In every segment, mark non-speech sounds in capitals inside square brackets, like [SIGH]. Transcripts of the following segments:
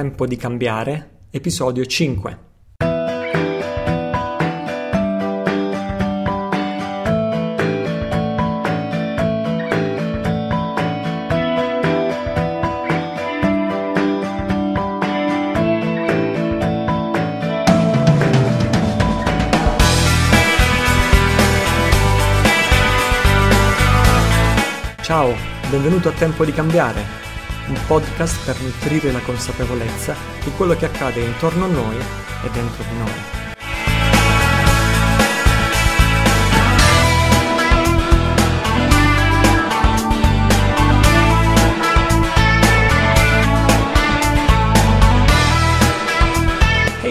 Tempo di cambiare, episodio 5. Ciao, benvenuto a Tempo di cambiare un podcast per nutrire la consapevolezza di quello che accade intorno a noi e dentro di noi.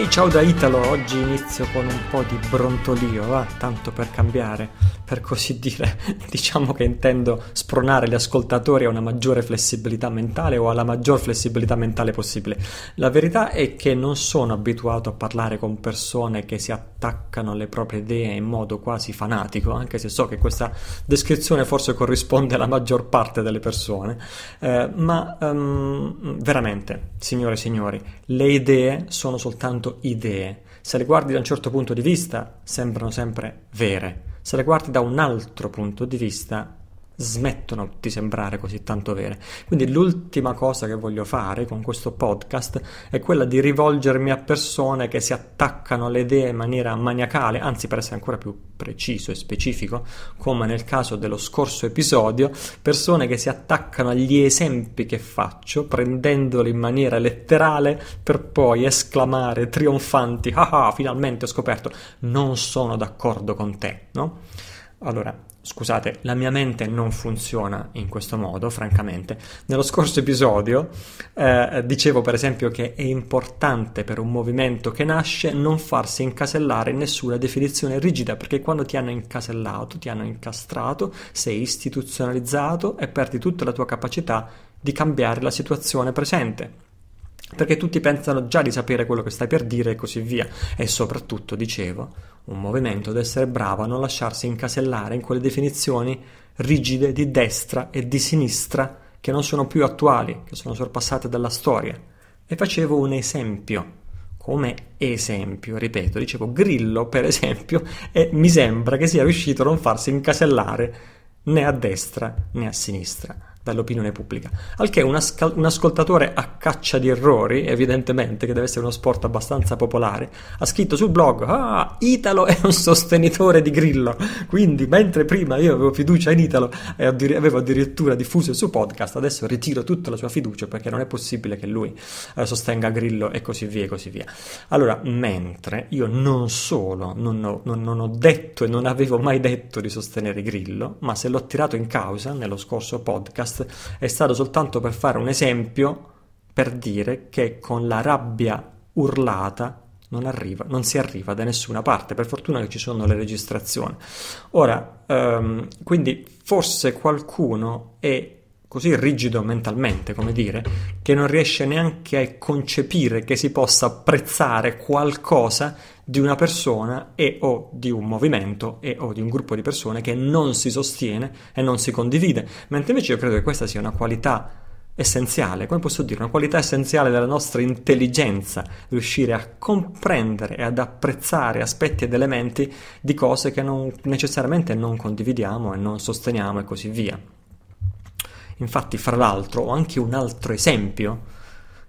ciao da Italo, oggi inizio con un po' di brontolio, va, tanto per cambiare per così dire, [LAUGHS] diciamo che intendo spronare gli ascoltatori a una maggiore flessibilità mentale o alla maggior flessibilità mentale possibile. La verità è che non sono abituato a parlare con persone che si attaccano alle proprie idee in modo quasi fanatico, anche se so che questa descrizione forse corrisponde alla maggior parte delle persone, eh, ma um, veramente, signore e signori, le idee sono soltanto idee. Se le guardi da un certo punto di vista, sembrano sempre vere se la guardi da un altro punto di vista smettono di sembrare così tanto vere. Quindi l'ultima cosa che voglio fare con questo podcast è quella di rivolgermi a persone che si attaccano alle idee in maniera maniacale, anzi per essere ancora più preciso e specifico, come nel caso dello scorso episodio, persone che si attaccano agli esempi che faccio, prendendoli in maniera letterale per poi esclamare trionfanti, ah, ah finalmente ho scoperto, non sono d'accordo con te, no? Allora, Scusate, la mia mente non funziona in questo modo, francamente. Nello scorso episodio eh, dicevo per esempio che è importante per un movimento che nasce non farsi incasellare in nessuna definizione rigida, perché quando ti hanno incasellato, ti hanno incastrato, sei istituzionalizzato e perdi tutta la tua capacità di cambiare la situazione presente perché tutti pensano già di sapere quello che stai per dire e così via. E soprattutto, dicevo, un movimento ad essere bravo a non lasciarsi incasellare in quelle definizioni rigide di destra e di sinistra che non sono più attuali, che sono sorpassate dalla storia. E facevo un esempio, come esempio, ripeto, dicevo Grillo per esempio, e mi sembra che sia riuscito a non farsi incasellare né a destra né a sinistra dall'opinione pubblica. Al che un, ascal- un, ascoltatore a caccia di errori, evidentemente, che deve essere uno sport abbastanza popolare, ha scritto sul blog: Ah, Italo è un sostenitore di Grillo. Quindi, mentre prima io avevo fiducia in Italo e addir- avevo addirittura diffuso il suo podcast, adesso ritiro tutta la sua fiducia perché non è possibile che lui eh, sostenga Grillo e così via e così via. Allora, mentre io non solo non ho, non, non ho detto e non avevo mai detto di sostenere Grillo, ma se l'ho tirato in causa nello scorso podcast, podcast è stato soltanto per fare un esempio, per dire che con la rabbia urlata non, arriva, non si arriva da nessuna parte. Per fortuna che ci sono le registrazioni. Ora, um, quindi forse qualcuno è così rigido mentalmente, come dire, che non riesce neanche a concepire che si possa apprezzare qualcosa di una persona e o di un movimento e o di un gruppo di persone che non si sostiene e non si condivide. Mentre invece io credo che questa sia una qualità essenziale, come posso dire, una qualità essenziale della nostra intelligenza, riuscire a comprendere e ad apprezzare aspetti ed elementi di cose che non, necessariamente non condividiamo e non sosteniamo e così via. Infatti, fra l'altro, ho anche un altro esempio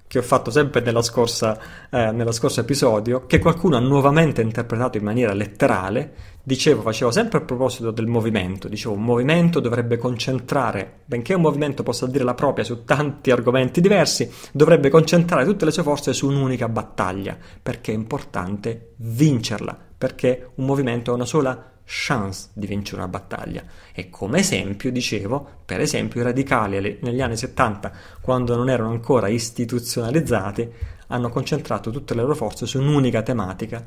che ho fatto sempre nello eh, scorso eh, episodio, che qualcuno ha nuovamente interpretato in maniera letterale. Dicevo, facevo sempre a proposito del movimento, dicevo un movimento dovrebbe concentrare, benché un movimento possa dire la propria su tanti argomenti diversi, dovrebbe concentrare tutte le sue forze su un'unica battaglia, perché è importante vincerla, perché un movimento ha una sola chance di vincere una battaglia. E come esempio dicevo, per esempio i radicali negli anni 70, quando non erano ancora istituzionalizzati, hanno concentrato tutte le loro forze su un'unica tematica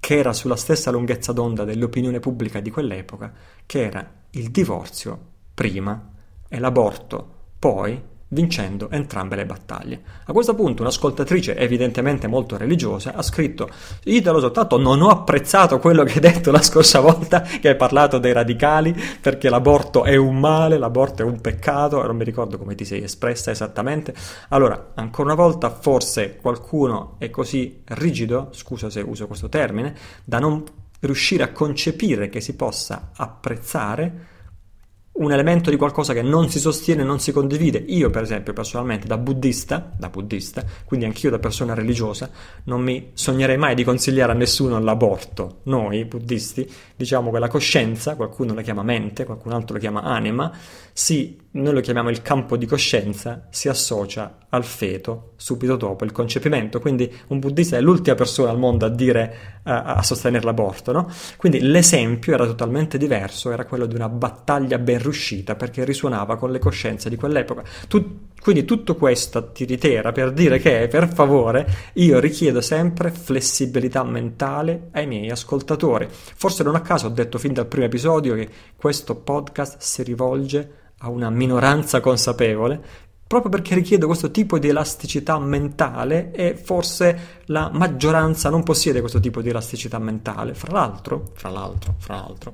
che era sulla stessa lunghezza d'onda dell'opinione pubblica di quell'epoca, che era il divorzio prima e l'aborto poi vincendo entrambe le battaglie. A questo punto un'ascoltatrice evidentemente molto religiosa ha scritto Italo soltanto non ho apprezzato quello che hai detto la scorsa volta che hai parlato dei radicali perché l'aborto è un male, l'aborto è un peccato, non mi ricordo come ti sei espressa esattamente. Allora, ancora una volta forse qualcuno è così rigido, scusa se uso questo termine, da non riuscire a concepire che si possa apprezzare un elemento di qualcosa che non si sostiene, non si condivide. Io, per esempio, personalmente, da buddista, da buddista quindi anch'io da persona religiosa, non mi sognerei mai di consigliare a nessuno l'aborto. Noi, buddisti, diciamo quella coscienza, qualcuno la chiama mente, qualcun altro la chiama anima, si, noi lo chiamiamo il campo di coscienza, si associa al feto subito dopo il concepimento, quindi un buddista è l'ultima persona al mondo a dire, a, a sostenere l'aborto, no? Quindi l'esempio era totalmente diverso, era quello di una battaglia ben riuscita perché risuonava con le coscienze di quell'epoca. Tu, quindi tutto questo ti ritera per dire che, per favore, io richiedo sempre flessibilità mentale ai miei ascoltatori. Forse non a caso ho detto fin dal primo episodio che questo podcast si rivolge a una minoranza consapevole, proprio perché richiedo questo tipo di elasticità mentale e forse la maggioranza non possiede questo tipo di elasticità mentale. Fra l'altro, fra l'altro, fra l'altro,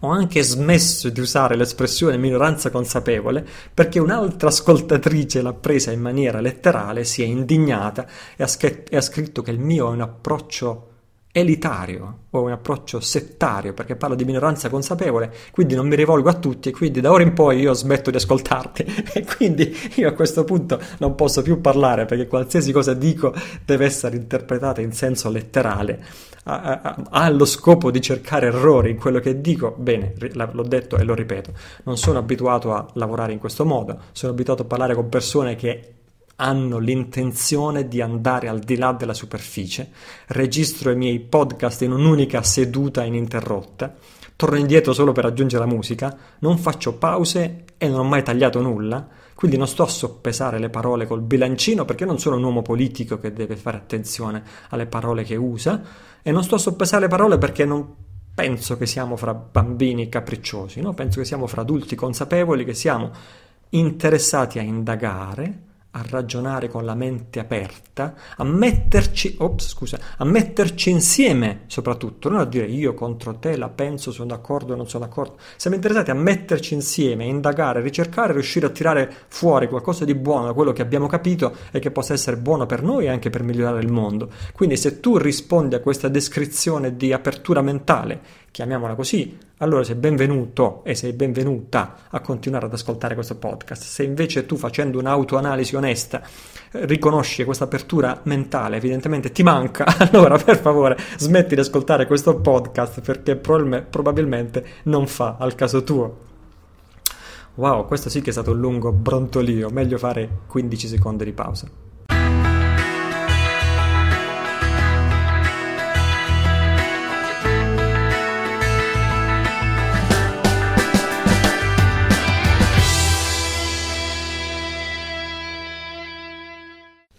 ho anche smesso di usare l'espressione minoranza consapevole perché un'altra ascoltatrice l'ha presa in maniera letterale, si è indignata e ha, scr- e ha scritto che il mio è un approccio elitario o un approccio settario perché parlo di minoranza consapevole quindi non mi rivolgo a tutti e quindi da ora in poi io smetto di ascoltarti [LAUGHS] e quindi io a questo punto non posso più parlare perché qualsiasi cosa dico deve essere interpretata in senso letterale ha lo scopo di cercare errori in quello che dico, bene, l'ho detto e lo ripeto, non sono abituato a lavorare in questo modo, sono abituato a parlare con persone che hanno l'intenzione di andare al di là della superficie, registro i miei podcast in un'unica seduta ininterrotta, torno indietro solo per aggiungere la musica, non faccio pause e non ho mai tagliato nulla quindi non sto a soppesare le parole col bilancino perché non sono un uomo politico che deve fare attenzione alle parole che usa e non sto a soppesare le parole perché non penso che siamo fra bambini capricciosi, no? penso che siamo fra adulti consapevoli che siamo interessati a indagare a ragionare con la mente aperta, a metterci, ops, scusa, a metterci insieme soprattutto, non a dire io contro te la penso, sono d'accordo o non sono d'accordo. Siamo interessati a metterci insieme, a indagare, a ricercare, a riuscire a tirare fuori qualcosa di buono da quello che abbiamo capito e che possa essere buono per noi e anche per migliorare il mondo. Quindi se tu rispondi a questa descrizione di apertura mentale, chiamiamola così, allora sei benvenuto e sei benvenuta a continuare ad ascoltare questo podcast. Se invece tu facendo un'autoanalisi onesta eh, riconosci questa apertura mentale, evidentemente ti manca, [LAUGHS] allora per favore smetti di ascoltare questo podcast perché probabilmente non fa al caso tuo. Wow, questo sì che è stato un lungo brontolio, meglio fare 15 secondi di pausa.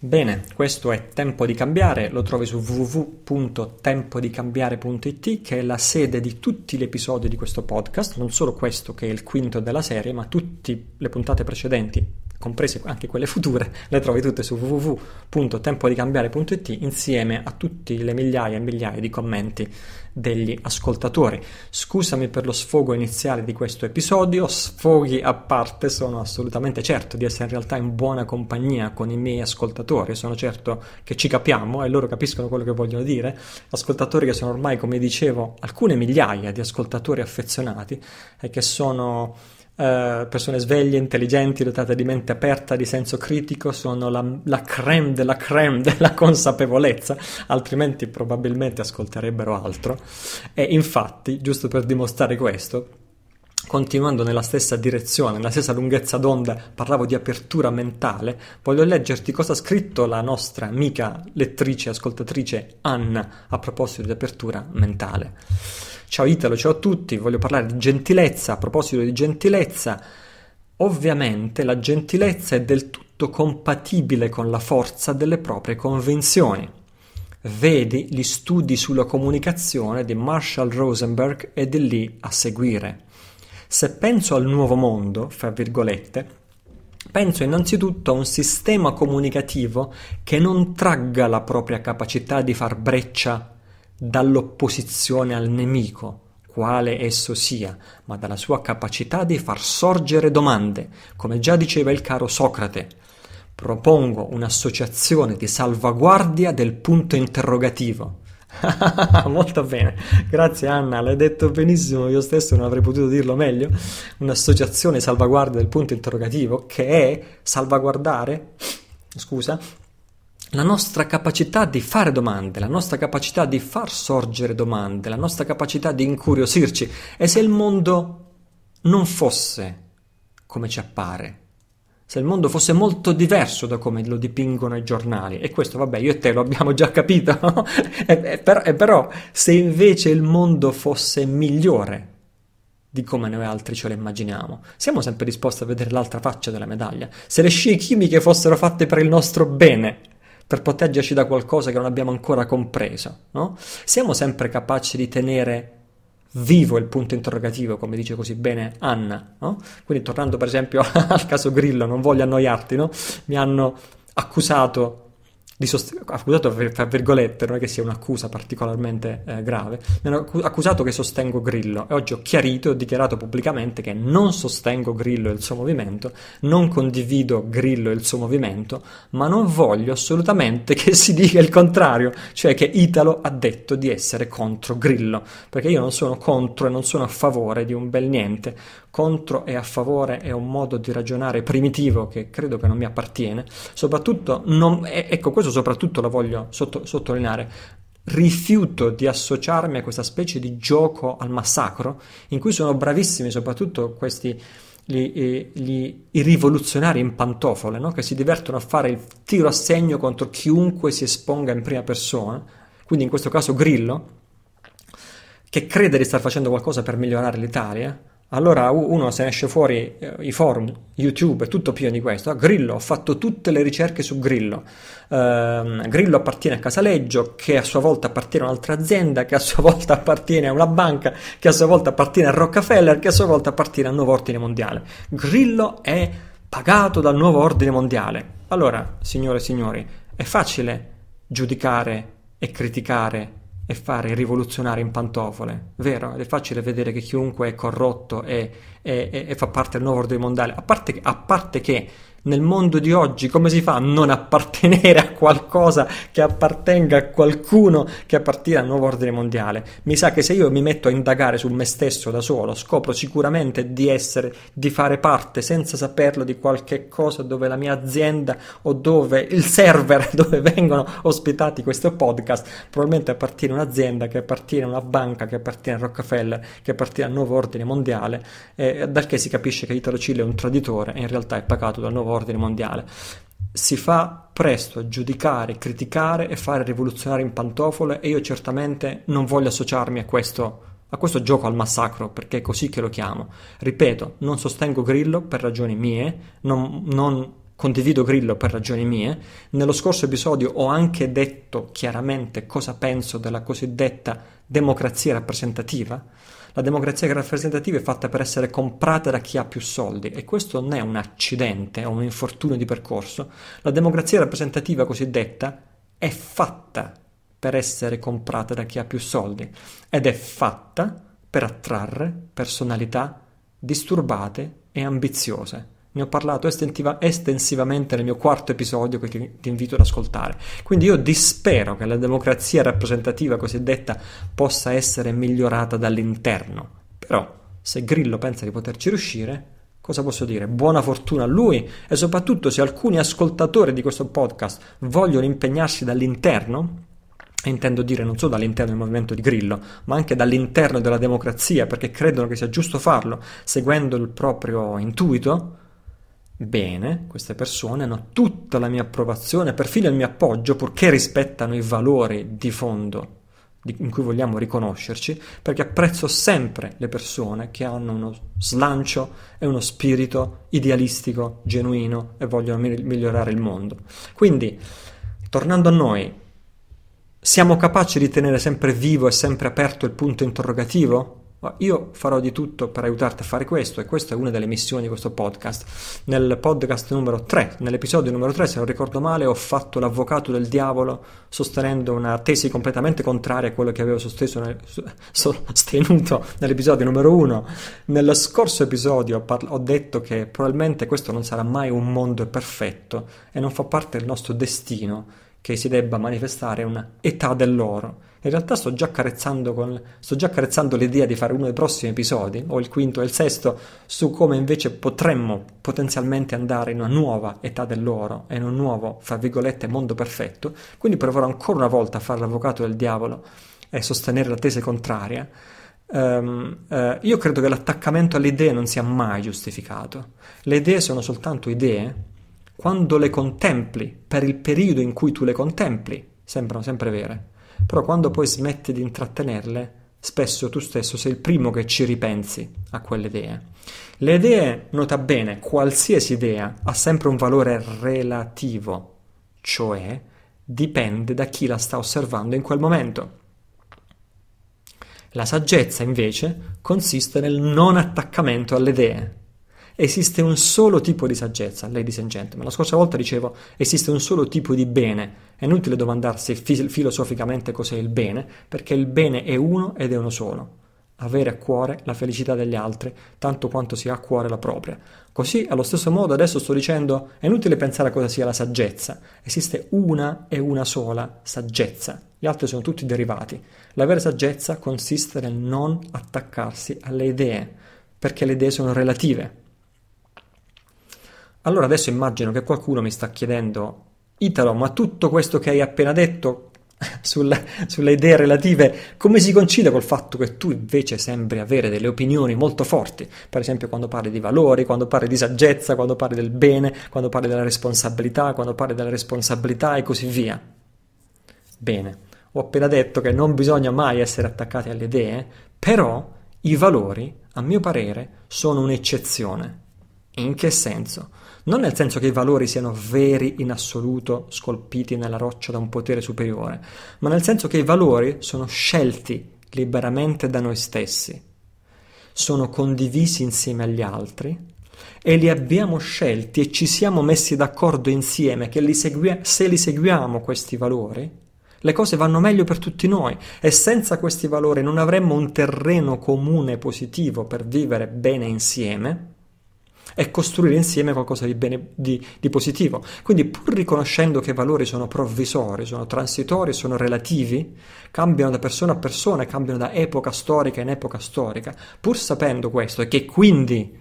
Bene, questo è Tempo di Cambiare, lo trovi su www.tempodicambiare.it che è la sede di tutti gli episodi di questo podcast, non solo questo che è il quinto della serie, ma tutte le puntate precedenti, comprese anche quelle future, le trovi tutte su www.tempodicambiare.it insieme a tutte le migliaia e migliaia di commenti degli ascoltatori. Scusami per lo sfogo iniziale di questo episodio, sfoghi a parte, sono assolutamente certo di essere in realtà in buona compagnia con i miei ascoltatori, sono certo che ci capiamo e loro capiscono quello che vogliono dire, ascoltatori che sono ormai, come dicevo, alcune migliaia di ascoltatori affezionati e che sono eh, persone sveglie, intelligenti, dotate di mente aperta, di senso critico, sono la, la creme della creme della consapevolezza, altrimenti probabilmente ascolterebbero altro. E infatti, giusto per dimostrare questo, continuando nella stessa direzione, nella stessa lunghezza d'onda, parlavo di apertura mentale, voglio leggerti cosa ha scritto la nostra amica lettrice, ascoltatrice Anna a proposito di apertura mentale. Ciao Italo, ciao a tutti, voglio parlare di gentilezza. A proposito di gentilezza, ovviamente la gentilezza è del tutto compatibile con la forza delle proprie convinzioni. Vedi gli studi sulla comunicazione di Marshall Rosenberg e di lì a seguire. Se penso al nuovo mondo, fra virgolette, Penso innanzitutto a un sistema comunicativo che non tragga la propria capacità di far breccia dall'opposizione al nemico, quale esso sia, ma dalla sua capacità di far sorgere domande, come già diceva il caro Socrate. Propongo un'associazione di salvaguardia del punto interrogativo. [LAUGHS] Molto bene, grazie Anna, l'hai detto benissimo, io stesso non avrei potuto dirlo meglio. Un'associazione salvaguardia del punto interrogativo che è salvaguardare, scusa, la nostra capacità di fare domande, la nostra capacità di far sorgere domande, la nostra capacità di incuriosirci. E se il mondo non fosse come ci appare, se il mondo fosse molto diverso da come lo dipingono i giornali, e questo vabbè io e te lo abbiamo già capito, [LAUGHS] e, però, e però se invece il mondo fosse migliore di come noi altri ce lo immaginiamo. Siamo sempre disposti a vedere l'altra faccia della medaglia. Se le scie chimiche fossero fatte per il nostro bene, per proteggerci da qualcosa che non abbiamo ancora compreso, no? Siamo sempre capaci di tenere vivo il punto interrogativo, come dice così bene Anna, no? Quindi tornando per esempio [LAUGHS] al caso Grillo, non voglio annoiarti, no? Mi hanno accusato sost- accusato tra virgolette, non è che sia un'accusa particolarmente eh, grave, mi hanno accusato che sostengo Grillo e oggi ho chiarito e ho dichiarato pubblicamente che non sostengo Grillo e il suo movimento, non condivido Grillo e il suo movimento, ma non voglio assolutamente che si dica il contrario, cioè che Italo ha detto di essere contro Grillo, perché io non sono contro e non sono a favore di un bel niente, contro e a favore è un modo di ragionare primitivo che credo che non mi appartiene, soprattutto, non, ecco questo soprattutto lo voglio sotto, sottolineare, rifiuto di associarmi a questa specie di gioco al massacro in cui sono bravissimi soprattutto questi gli, gli, i rivoluzionari in pantofole no? che si divertono a fare il tiro a segno contro chiunque si esponga in prima persona, quindi in questo caso Grillo, che crede di star facendo qualcosa per migliorare l'Italia, allora uno se ne esce fuori eh, i forum, YouTube, è tutto pieno di questo. Ah, Grillo, ho fatto tutte le ricerche su Grillo. Eh, Grillo appartiene a Casaleggio, che a sua volta appartiene a un'altra azienda, che a sua [LAUGHS] volta appartiene a una banca, che a sua volta appartiene a Rockefeller, che a sua volta appartiene al nuovo ordine mondiale. Grillo è pagato dal nuovo ordine mondiale. Allora, signore e signori, è facile giudicare e criticare e fare rivoluzionare in pantofole, vero? è facile vedere che chiunque è corrotto e, e, e, fa parte del nuovo ordine mondiale, a parte, a parte che nel mondo di oggi come si fa a non appartenere a qualcosa che appartenga a qualcuno che appartiene al nuovo ordine mondiale? Mi sa che se io mi metto a indagare su me stesso da solo, scopro sicuramente di essere, di fare parte senza saperlo di qualche cosa dove la mia azienda o dove il server [LAUGHS] dove vengono ospitati questi podcast probabilmente appartiene a un'azienda che appartiene a una banca che appartiene a Rockefeller che appartiene al nuovo ordine mondiale eh, dal che si capisce che Italo Cile è un traditore e in realtà è pagato dal nuovo ordine ordine mondiale. Si fa presto a giudicare, criticare e fare rivoluzionare in pantofole e io certamente non voglio associarmi a questo, a questo gioco al massacro perché è così che lo chiamo. Ripeto, non sostengo Grillo per ragioni mie, non, non condivido Grillo per ragioni mie. Nello scorso episodio ho anche detto chiaramente cosa penso della cosiddetta democrazia rappresentativa la democrazia rappresentativa è fatta per essere comprata da chi ha più soldi e questo non è un accidente o un infortunio di percorso. La democrazia rappresentativa cosiddetta è fatta per essere comprata da chi ha più soldi ed è fatta per attrarre personalità disturbate e ambiziose ne ho parlato estentiva- estensivamente nel mio quarto episodio che ti, ti invito ad ascoltare. Quindi io dispero che la democrazia rappresentativa cosiddetta possa essere migliorata dall'interno. Però se Grillo pensa di poterci riuscire, cosa posso dire? Buona fortuna a lui e soprattutto se alcuni ascoltatori di questo podcast vogliono impegnarsi dall'interno, e intendo dire non solo dall'interno del movimento di Grillo, ma anche dall'interno della democrazia, perché credono che sia giusto farlo seguendo il proprio intuito, bene, queste persone hanno tutta la mia approvazione, perfino il mio appoggio, purché rispettano i valori di fondo in cui vogliamo riconoscerci, perché apprezzo sempre le persone che hanno uno slancio e uno spirito idealistico, genuino e vogliono migliorare il mondo. Quindi, tornando a noi, siamo capaci di tenere sempre vivo e sempre aperto il punto interrogativo? Io farò di tutto per aiutarti a fare questo e questa è una delle missioni di questo podcast. Nel podcast numero 3, nell'episodio numero 3, se non ricordo male, ho fatto l'avvocato del diavolo sostenendo una tesi completamente contraria a quello che avevo nel, [LAUGHS] sostenuto nell'episodio numero 1. Nello scorso episodio parlo, ho detto che probabilmente questo non sarà mai un mondo perfetto e non fa parte del nostro destino che si debba manifestare un'età dell'oro in realtà sto già, con, sto già carezzando, l'idea di fare uno dei prossimi episodi, o il quinto e il sesto, su come invece potremmo potenzialmente andare in una nuova età dell'oro e in un nuovo, fra virgolette, mondo perfetto. Quindi proverò ancora una volta a fare l'avvocato del diavolo e sostenere la tese contraria. Um, uh, io credo che l'attaccamento alle idee non sia mai giustificato. Le idee sono soltanto idee quando le contempli, per il periodo in cui tu le contempli, sembrano sempre vere però quando poi smetti di intrattenerle, spesso tu stesso sei il primo che ci ripensi a quelle idee. Le idee, nota bene, qualsiasi idea ha sempre un valore relativo, cioè dipende da chi la sta osservando in quel momento. La saggezza invece consiste nel non attaccamento alle idee, esiste un solo tipo di saggezza, ladies and gentlemen. La scorsa volta dicevo esiste un solo tipo di bene. È inutile domandarsi fil- filosoficamente cos'è il bene, perché il bene è uno ed è uno solo. Avere a cuore la felicità degli altri, tanto quanto si ha a cuore la propria. Così, allo stesso modo, adesso sto dicendo è inutile pensare a cosa sia la saggezza. Esiste una e una sola saggezza. Gli altri sono tutti derivati. La vera saggezza consiste nel non attaccarsi alle idee, perché le idee sono relative. Allora adesso immagino che qualcuno mi sta chiedendo, Italo, ma tutto questo che hai appena detto [LAUGHS] sulla, sulle idee relative, come si concilia col fatto che tu invece sembri avere delle opinioni molto forti, per esempio quando parli di valori, quando parli di saggezza, quando parli del bene, quando parli della responsabilità, quando parli della responsabilità e così via? Bene, ho appena detto che non bisogna mai essere attaccati alle idee, però i valori, a mio parere, sono un'eccezione. In che senso? non nel senso che i valori siano veri in assoluto, scolpiti nella roccia da un potere superiore, ma nel senso che i valori sono scelti liberamente da noi stessi, sono condivisi insieme agli altri e li abbiamo scelti e ci siamo messi d'accordo insieme che li segui- se li seguiamo questi valori, le cose vanno meglio per tutti noi e senza questi valori non avremmo un terreno comune positivo per vivere bene insieme è costruire insieme qualcosa di, bene, di, di positivo. Quindi pur riconoscendo che i valori sono provvisori, sono transitori, sono relativi, cambiano da persona a persona, cambiano da epoca storica in epoca storica, pur sapendo questo e che quindi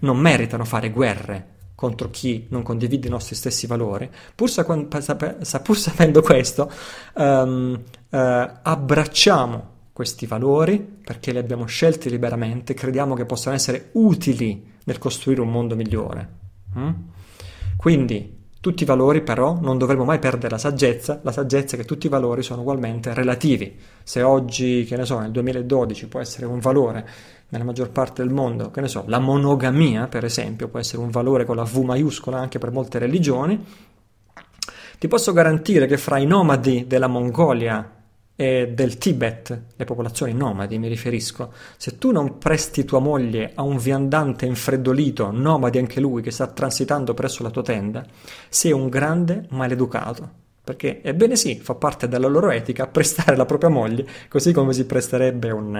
non meritano fare guerre contro chi non condivide i nostri stessi valori, pur, sa, pur sapendo questo, um, uh, abbracciamo questi valori perché li abbiamo scelti liberamente, crediamo che possano essere utili nel costruire un mondo migliore. Mm? Quindi tutti i valori però non dovremmo mai perdere la saggezza, la saggezza è che tutti i valori sono ugualmente relativi. Se oggi, che ne so, nel 2012 può essere un valore nella maggior parte del mondo, che ne so, la monogamia per esempio può essere un valore con la V maiuscola anche per molte religioni, ti posso garantire che fra i nomadi della Mongolia eh, del Tibet, le popolazioni nomadi mi riferisco, se tu non presti tua moglie a un viandante infreddolito, nomade anche lui, che sta transitando presso la tua tenda, sei un grande maleducato. Perché, ebbene sì, fa parte della loro etica prestare la propria moglie così come si presterebbe un,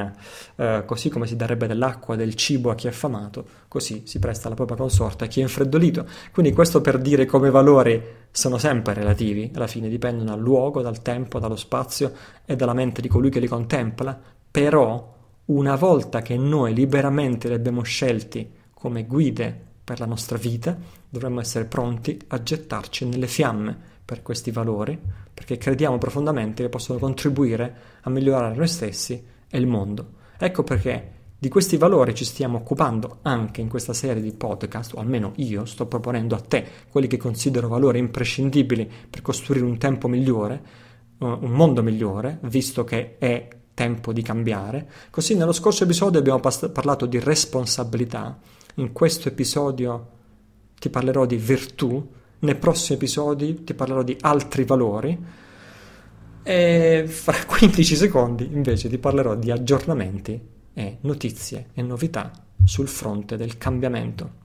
eh, così come si darebbe dell'acqua, del cibo a chi è affamato, così si presta la propria consorte a chi è infreddolito. Quindi questo per dire come valori sono sempre relativi, alla fine dipendono dal luogo, dal tempo, dallo spazio e dalla mente di colui che li contempla, però una volta che noi liberamente li abbiamo scelti come guide per la nostra vita, dovremmo essere pronti a gettarci nelle fiamme per questi valori, perché crediamo profondamente che possono contribuire a migliorare noi stessi e il mondo. Ecco perché di questi valori ci stiamo occupando anche in questa serie di podcast, o almeno io sto proponendo a te quelli che considero valori imprescindibili per costruire un tempo migliore, eh, un mondo migliore, visto che è tempo di cambiare. Così nello scorso episodio abbiamo parlato di responsabilità, in questo episodio ti parlerò di virtù, nei prossimi episodi ti parlerò di altri valori e fra 15 [LAUGHS] secondi invece ti parlerò di aggiornamenti e notizie e novità sul fronte del cambiamento.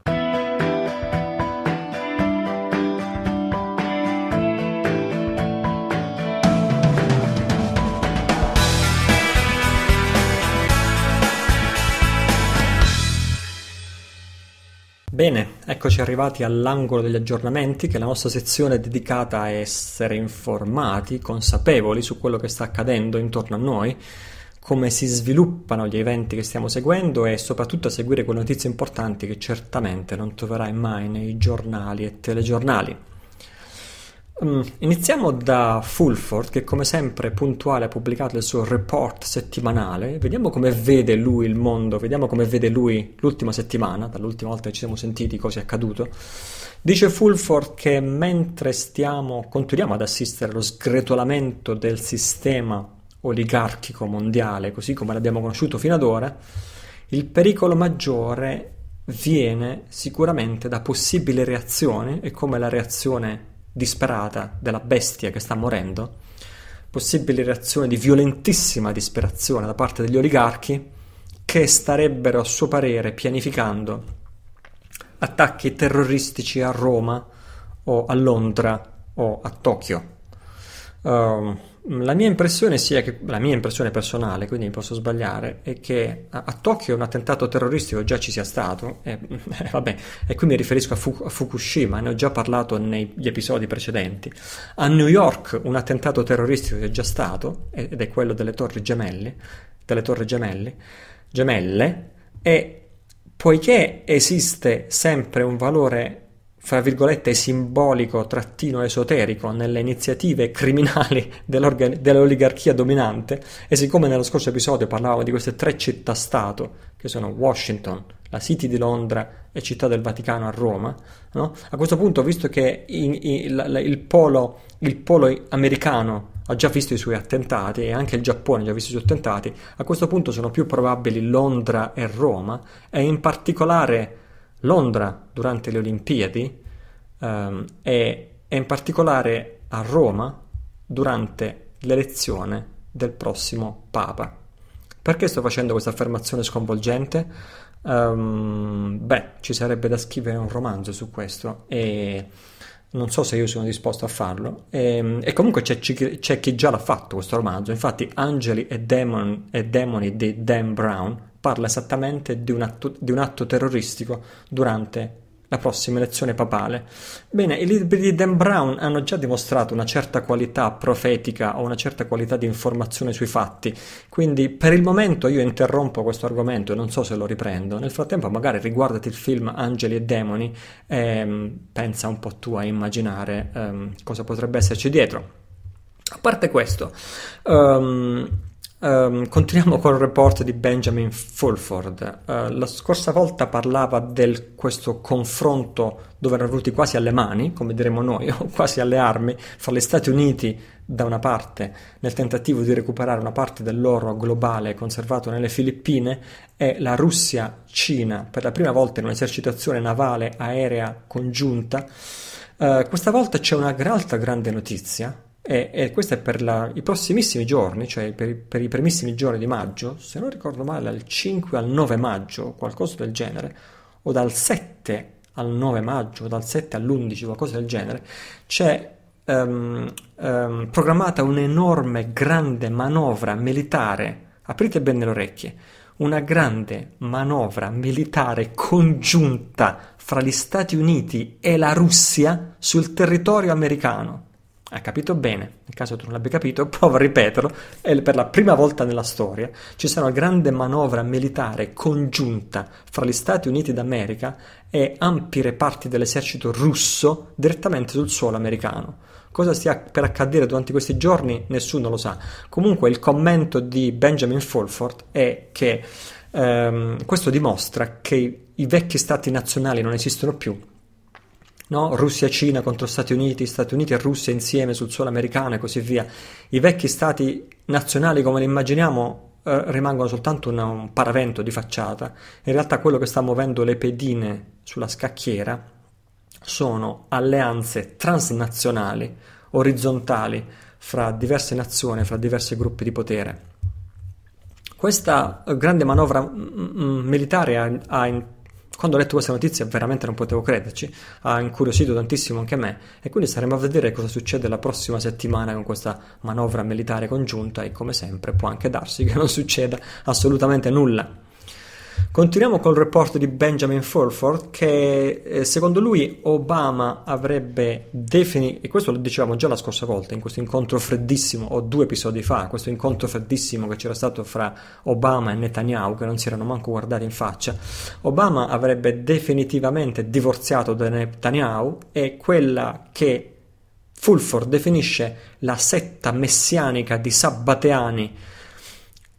Bene, eccoci arrivati all'angolo degli aggiornamenti, che è la nostra sezione dedicata a essere informati, consapevoli su quello che sta accadendo intorno a noi, come si sviluppano gli eventi che stiamo seguendo e soprattutto a seguire quelle notizie importanti che certamente non troverai mai nei giornali e telegiornali. Mm, iniziamo da Fulford che come sempre puntuale ha pubblicato il suo report settimanale, vediamo come vede lui il mondo, vediamo come vede lui l'ultima settimana, dall'ultima volta che ci siamo sentiti cosa è accaduto. Dice Fulford che mentre stiamo, continuiamo ad assistere allo sgretolamento del sistema oligarchico mondiale, così come l'abbiamo conosciuto fino ad ora, il pericolo maggiore viene sicuramente da possibili reazioni e come la reazione disperata della bestia che sta morendo, possibili reazioni di violentissima disperazione da parte degli oligarchi che starebbero a suo parere pianificando attacchi terroristici a Roma o a Londra o a Tokyo. Um, la mia impressione sia che, la mia impressione personale, quindi mi posso sbagliare, è che a, a Tokyo un attentato terroristico già ci sia stato, e, eh, [LAUGHS] vabbè, e qui mi riferisco a, Fu, a, Fukushima, ne ho già parlato negli episodi precedenti. A New York un attentato terroristico è già stato, ed è quello delle Torri Gemelle, delle torri gemelli, gemelle, e poiché esiste sempre un valore fra virgolette, simbolico trattino esoterico nelle iniziative criminali [LAUGHS] dell'oligarchia dominante e siccome nello scorso episodio parlavamo di queste tre città-stato, che sono Washington, la City di Londra e Città del Vaticano a Roma, no? a questo punto, visto che in, in, la, la, il, polo, il polo americano ha già visto i suoi attentati e anche il Giappone ha già visto i suoi attentati, a questo punto sono più probabili Londra e Roma e in particolare Londra durante le Olimpiadi um, e, e in particolare a Roma durante l'elezione del prossimo Papa. Perché sto facendo questa affermazione sconvolgente? Um, beh, ci sarebbe da scrivere un romanzo su questo e non so se io sono disposto a farlo. E, ehm, e comunque c'è, c'è, chi già l'ha fatto questo romanzo, infatti Angeli e, Demon, e Demoni di Dan Brown, parla esattamente di un atto, di un atto terroristico durante la prossima elezione papale. Bene, i libri di Dan Brown hanno già dimostrato una certa qualità profetica o una certa qualità di informazione sui fatti, quindi per il momento io interrompo questo argomento e non so se lo riprendo. Nel frattempo magari riguardati il film Angeli e Demoni e ehm, pensa un po' tu a immaginare um, cosa potrebbe esserci dietro. A parte questo, um, Um, continuiamo col report di Benjamin Fulford. Uh, la scorsa volta parlava di questo confronto dove erano venuti quasi alle mani, come diremo noi, [LAUGHS] o quasi alle armi, fra gli Stati Uniti da una parte nel tentativo di recuperare una parte dell'oro globale conservato nelle Filippine e la Russia-Cina per la prima volta in un'esercitazione navale aerea congiunta. Uh, questa volta c'è una altra grande notizia, e, e questo è per la, i prossimissimi giorni, cioè per, per, i primissimi giorni di maggio, se non ricordo male, dal 5 al 9 maggio, qualcosa del genere, o dal 7 al 9 maggio, o dal 7 all'11, qualcosa del genere, c'è um, um, programmata un'enorme, grande manovra militare. Aprite bene le orecchie una grande manovra militare congiunta fra gli Stati Uniti e la Russia sul territorio americano. Ha capito bene, nel caso tu non l'abbia capito, [LAUGHS] provo a ripeterlo, e per la prima volta nella storia ci sarà una grande manovra militare congiunta fra gli Stati Uniti d'America e ampi reparti dell'esercito russo direttamente sul suolo americano. Cosa stia per accadere durante questi giorni nessuno lo sa. Comunque il commento di Benjamin Fulford è che ehm, questo dimostra che i vecchi stati nazionali non esistono più No? Russia-Cina contro Stati Uniti, Stati Uniti e Russia insieme sul suolo americano e così via. I vecchi stati nazionali come li immaginiamo eh, rimangono soltanto un, un paravento di facciata. In realtà quello che sta muovendo le pedine sulla scacchiera sono alleanze transnazionali, orizzontali, fra diverse nazioni, fra diversi gruppi di potere. Questa eh, grande manovra mm, mm, mm, militare ha, ha quando ho letto questa notizia veramente non potevo crederci, ha incuriosito tantissimo anche me e quindi saremo a vedere cosa succede la prossima settimana con questa manovra militare congiunta e come sempre può anche darsi [LAUGHS] che non succeda assolutamente nulla. Continuiamo col report di Benjamin Fulford che eh, secondo lui Obama avrebbe definito, e questo lo dicevamo già la scorsa volta in questo incontro freddissimo, o due episodi fa, questo incontro freddissimo che c'era stato fra Obama e Netanyahu, che non si erano manco guardati in faccia, Obama avrebbe definitivamente divorziato da Netanyahu e quella che Fulford definisce la setta messianica di Sabbateani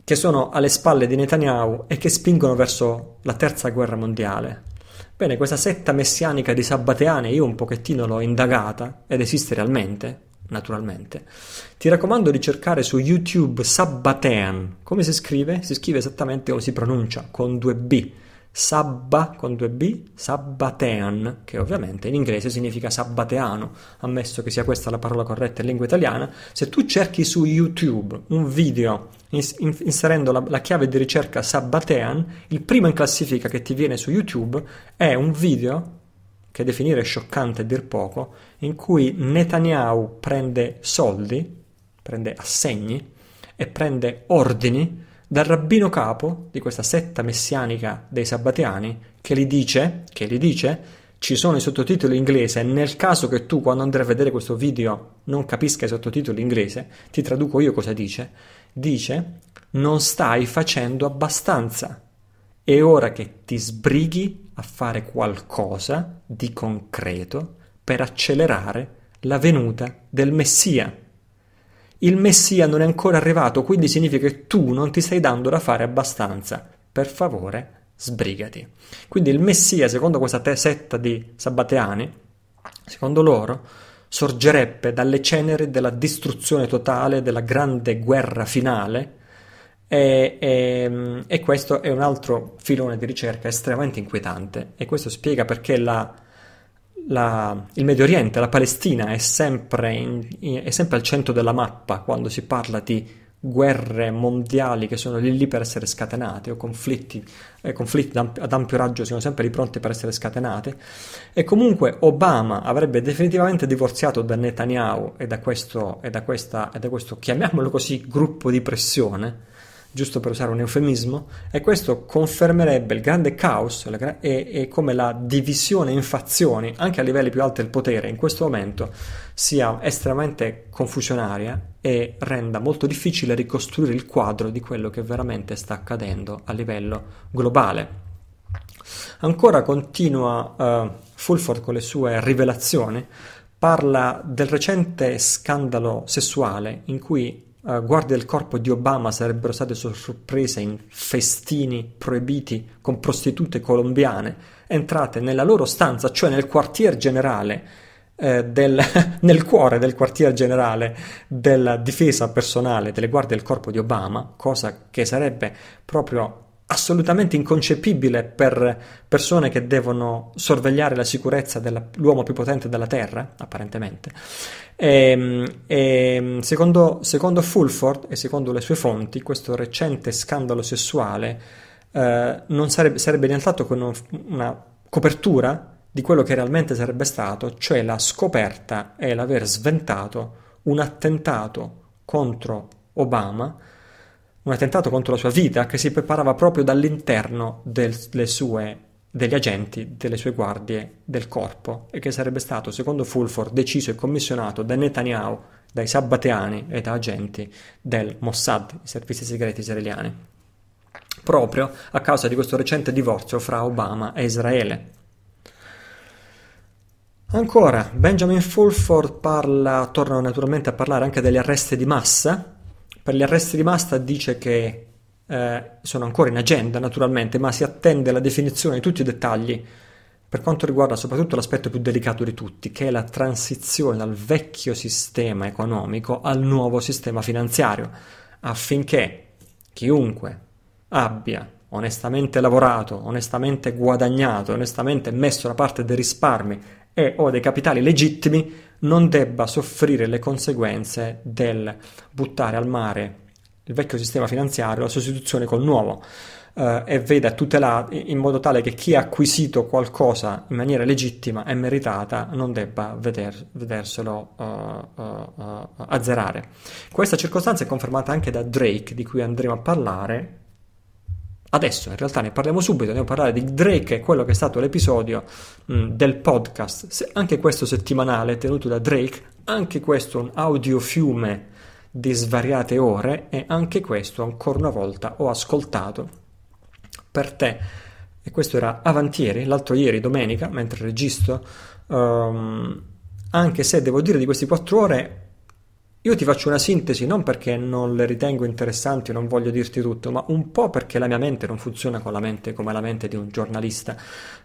che sono alle spalle di Netanyahu e che spingono verso la terza guerra mondiale. Bene, questa setta messianica di Sabbateane io un pochettino l'ho indagata ed esiste realmente, naturalmente. Ti raccomando di cercare su YouTube Sabbatean. Come si scrive? Si scrive esattamente come si pronuncia, con due B. Sabba con due B, Sabbatean, che ovviamente in inglese significa sabbateano, ammesso che sia questa la parola corretta in lingua italiana. Se tu cerchi su YouTube un video inserendo la, la, chiave di ricerca Sabbatean, il primo in classifica che ti viene su YouTube è un video che definire scioccante a dir poco, in cui Netanyahu prende soldi, prende assegni e prende ordini dal rabbino capo di questa setta messianica dei sabbateani che gli dice, che gli dice ci sono i sottotitoli inglese nel caso che tu quando andrai a vedere questo video non capisca i sottotitoli inglese, ti traduco io cosa dice, dice non stai facendo abbastanza, è ora che ti sbrighi a fare qualcosa di concreto per accelerare la venuta del Messia. Il Messia non è ancora arrivato, quindi significa che tu non ti stai dando da fare abbastanza. Per favore, sbrigati. Quindi il Messia, secondo questa setta di Sabbateani, secondo loro, sorgerebbe dalle ceneri della distruzione totale, della grande guerra finale, e, e, e questo è un altro filone di ricerca estremamente inquietante e questo spiega perché la la, il Medio Oriente, la Palestina è sempre, in, è sempre, al centro della mappa quando si parla di guerre mondiali che sono lì lì per essere scatenate o conflitti, eh, conflitti ad ampio raggio sono sempre lì pronti per essere scatenate e comunque Obama avrebbe definitivamente divorziato da Netanyahu e da questo, e da questa, e da questo chiamiamolo così, gruppo di pressione giusto per usare un eufemismo, e questo confermerebbe il grande caos gra- e, e, come la divisione in fazioni, anche a livelli più alti del potere, in questo momento sia estremamente confusionaria e renda molto difficile ricostruire il quadro di quello che veramente sta accadendo a livello globale. Ancora continua uh, Fulford con le sue rivelazioni, parla del recente scandalo sessuale in cui eh, guardie del corpo di Obama sarebbero state sorprese in festini proibiti con prostitute colombiane entrate nella loro stanza, cioè nel quartier generale, eh, del, [LAUGHS] nel cuore del quartier generale della difesa personale delle guardie del corpo di Obama, cosa che sarebbe proprio assolutamente inconcepibile per persone che devono sorvegliare la sicurezza dell'uomo più potente della Terra, apparentemente. E, ehm, e ehm, secondo, secondo, Fulford e secondo le sue fonti, questo recente scandalo sessuale eh, non sarebbe, sarebbe rientrato con una copertura di quello che realmente sarebbe stato, cioè la scoperta e l'aver sventato un attentato contro Obama un attentato contro la sua vita che si preparava proprio dall'interno del, sue, degli agenti delle sue guardie del corpo e che sarebbe stato, secondo Fulford, deciso e commissionato da Netanyahu, dai sabbateani e da agenti del Mossad, i servizi segreti israeliani, proprio a causa di questo recente divorzio fra Obama e Israele. Ancora, Benjamin Fulford parla, torna naturalmente a parlare anche degli arresti di massa, per gli arresti di Masta dice che eh, sono ancora in agenda naturalmente, ma si attende la definizione di tutti i dettagli per quanto riguarda soprattutto l'aspetto più delicato di tutti, che è la transizione dal vecchio sistema economico al nuovo sistema finanziario, affinché chiunque abbia onestamente lavorato, onestamente guadagnato, onestamente messo da parte dei risparmi e o dei capitali legittimi non debba soffrire le conseguenze del buttare al mare il vecchio sistema finanziario, la sostituzione col nuovo. Eh, e veda tutelato in modo tale che chi ha acquisito qualcosa in maniera legittima e meritata non debba veder, vederselo uh, uh, uh, azzerare. Questa circostanza è confermata anche da Drake, di cui andremo a parlare, adesso, in realtà ne parliamo subito, andiamo a parlare di Drake e quello che è stato l'episodio mh, mm, del podcast, Se, anche questo settimanale tenuto da Drake, anche questo un audio fiume di svariate ore e anche questo ancora una volta ho ascoltato per te. E questo era avantieri, l'altro ieri, domenica, mentre registro. Um, anche se devo dire di queste quattro ore io ti faccio una sintesi non perché non le ritengo interessanti, non voglio dirti tutto, ma un po' perché la mia mente non funziona con la mente, come la mente di un giornalista,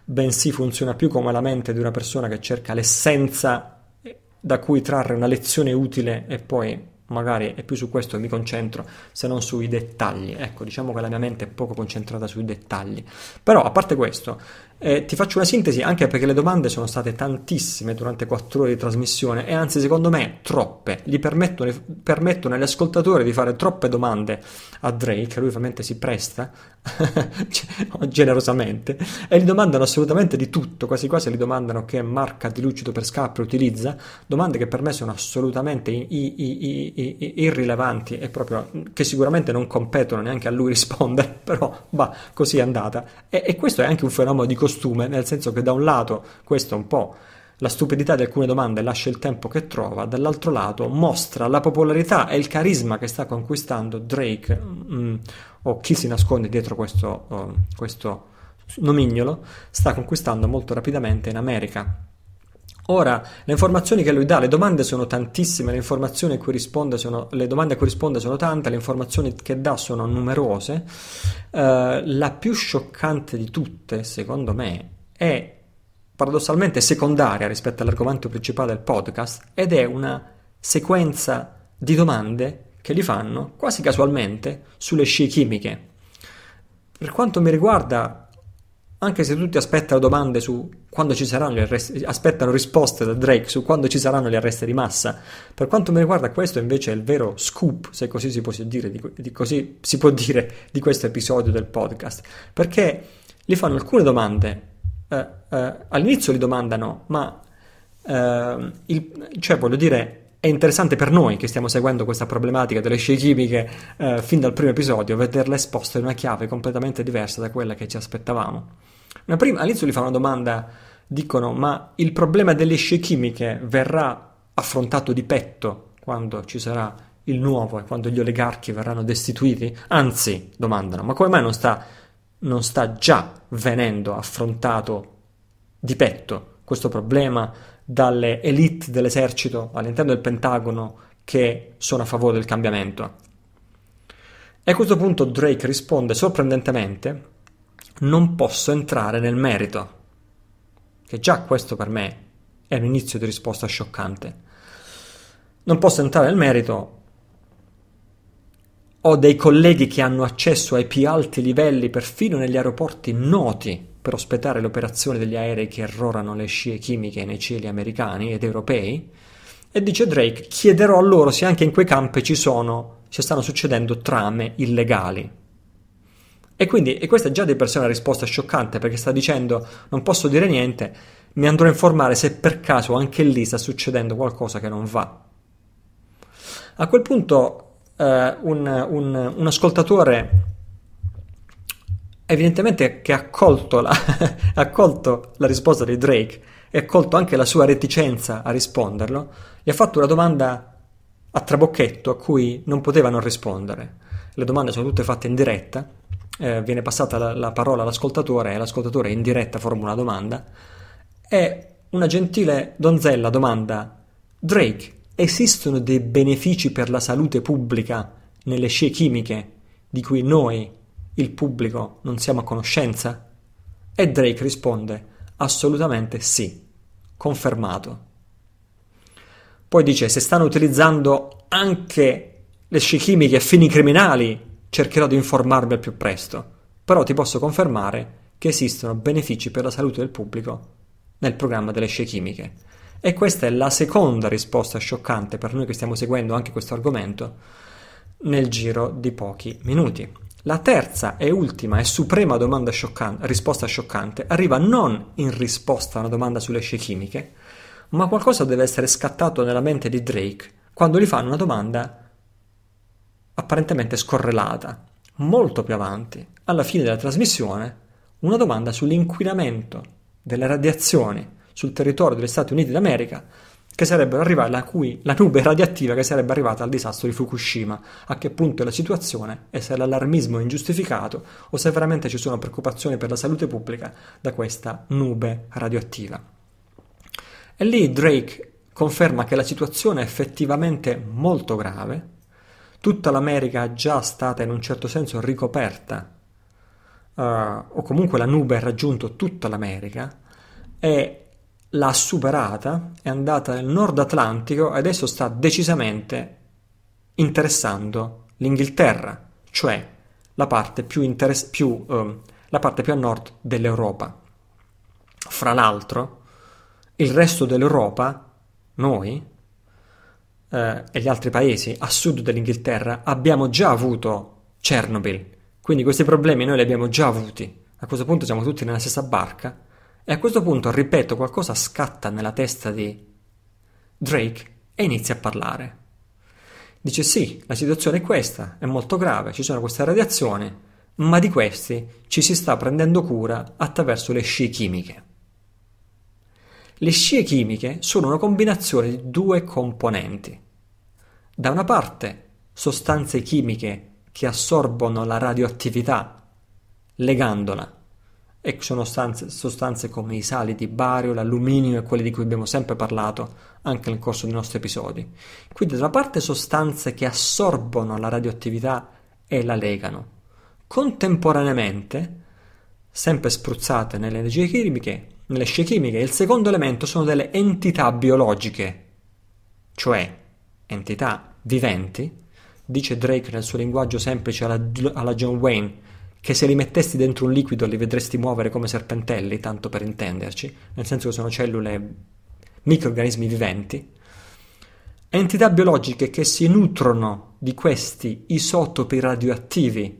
bensì funziona più come la mente di una persona che cerca l'essenza eh, da cui trarre una lezione utile e poi magari è più su questo che mi concentro se non sui dettagli. Ecco, diciamo che la mia mente è poco concentrata sui dettagli. Però a parte questo, eh, ti faccio una sintesi anche perché le domande sono state tantissime durante quattro ore di trasmissione e anzi secondo me troppe. Gli permettono, permettono agli ascoltatori di fare troppe domande a Drake, lui ovviamente si presta [LAUGHS] cioè, generosamente e gli domandano assolutamente di tutto, quasi quasi gli domandano che marca di lucido per scarpe utilizza, domande che per me sono assolutamente i, i, i, irrilevanti e proprio che sicuramente non competono neanche a lui rispondere, [LAUGHS] però va così è andata. E, e questo è anche un fenomeno di costruzione costume, nel senso che da un lato questo è un po' la stupidità di alcune domande lascia il tempo che trova, dall'altro lato mostra la popolarità e il carisma che sta conquistando Drake mm, o chi si nasconde dietro questo, oh, questo nomignolo, sta conquistando molto rapidamente in America. Ora, le informazioni che lui dà, le domande sono tantissime, le, informazioni a cui risponde sono, le domande a cui risponde sono tante, le informazioni che dà sono numerose. Uh, la più scioccante di tutte, secondo me, è paradossalmente secondaria rispetto all'argomento principale del podcast ed è una sequenza di domande che gli fanno quasi casualmente sulle scie chimiche. Per quanto mi riguarda, anche se tutti aspettano domande su quando ci saranno gli arresti, aspettano risposte da Drake su quando ci saranno gli arresti di massa. Per quanto mi riguarda, questo invece è il vero scoop, se così si può dire, di, di, così si può dire di questo episodio del podcast, perché gli fanno alcune domande. Eh, eh, all'inizio li domandano, ma eh, il, cioè voglio dire, è interessante per noi che stiamo seguendo questa problematica delle scie chimiche eh, fin dal primo episodio vederla esposta in una chiave completamente diversa da quella che ci aspettavamo. Prima, all'inizio gli fa una domanda, dicono ma il problema delle scie chimiche verrà affrontato di petto quando ci sarà il nuovo e quando gli oligarchi verranno destituiti? Anzi, domandano, ma come mai non sta, non sta già venendo affrontato di petto questo problema? dalle elite dell'esercito all'interno del Pentagono che sono a favore del cambiamento. E a questo punto Drake risponde sorprendentemente non posso entrare nel merito, che già questo per me è un inizio di risposta scioccante. Non posso entrare nel merito, ho dei colleghi che hanno accesso ai più alti livelli perfino negli aeroporti noti per ospitare l'operazione degli aerei che errorano le scie chimiche nei cieli americani ed europei. E dice Drake: chiederò a loro se anche in quei campi ci sono, se stanno succedendo trame illegali. E quindi, e questa è già di per sé una risposta scioccante perché sta dicendo: Non posso dire niente, mi andrò a informare se per caso anche lì sta succedendo qualcosa che non va. A quel punto, eh, un, un, un ascoltatore evidentemente che ha colto la, [LAUGHS] ha colto la risposta di Drake e ha colto anche la sua reticenza a risponderlo, gli ha fatto una domanda a trabocchetto a cui non poteva non rispondere. Le domande sono tutte fatte in diretta, eh, viene passata la, la parola all'ascoltatore e l'ascoltatore in diretta forma una domanda e una gentile donzella domanda Drake, esistono dei benefici per la salute pubblica nelle scie chimiche di cui noi il pubblico non siamo a conoscenza? E Drake risponde assolutamente sì, confermato. Poi dice se stanno utilizzando anche le scie chimiche a fini criminali cercherò di informarmi al più presto, però ti posso confermare che esistono benefici per la salute del pubblico nel programma delle scie chimiche. E questa è la seconda risposta scioccante per noi che stiamo seguendo anche questo argomento nel giro di pochi minuti. La terza e ultima e suprema scioccan- risposta scioccante arriva non in risposta a una domanda sulle scie chimiche, ma qualcosa deve essere scattato nella mente di Drake quando gli fanno una domanda apparentemente scorrelata, molto più avanti, alla fine della trasmissione, una domanda sull'inquinamento delle radiazioni sul territorio degli Stati Uniti d'America che sarebbero arrivati, la, cui, la nube radioattiva che sarebbe arrivata al disastro di Fukushima, a che punto è la situazione e se l'allarmismo è ingiustificato o se veramente ci sono preoccupazioni per la salute pubblica da questa nube radioattiva. E lì Drake conferma che la situazione è effettivamente molto grave, tutta l'America è già stata in un certo senso ricoperta, uh, o comunque la nube ha raggiunto tutta l'America, e l'ha superata, è andata nel nord Atlantico e adesso sta decisamente interessando l'Inghilterra, cioè la parte più, interess- più, eh, la parte più a nord dell'Europa. Fra l'altro, il resto dell'Europa, noi eh, e gli altri paesi a sud dell'Inghilterra, abbiamo già avuto Chernobyl, quindi questi problemi noi li abbiamo già avuti. A questo punto siamo tutti nella stessa barca e a questo punto, ripeto, qualcosa scatta nella testa di Drake e inizia a parlare. Dice sì, la situazione è questa, è molto grave, ci sono queste radiazioni, ma di questi ci si sta prendendo cura attraverso le scie chimiche. Le scie chimiche sono una combinazione di due componenti. Da una parte sostanze chimiche che assorbono la radioattività legandola e sono sostanze, sostanze come i sali di bario, l'alluminio e quelle di cui abbiamo sempre parlato anche nel corso dei nostri episodi. Quindi da una parte sostanze che assorbono la radioattività e la legano. Contemporaneamente, sempre spruzzate nelle energie chimiche, nelle scie chimiche, il secondo elemento sono delle entità biologiche, cioè entità viventi, dice Drake nel suo linguaggio semplice alla, alla John Wayne, che se li mettessi dentro un liquido li vedresti muovere come serpentelli, tanto per intenderci, nel senso che sono cellule, microorganismi viventi, entità biologiche che si nutrono di questi isotopi radioattivi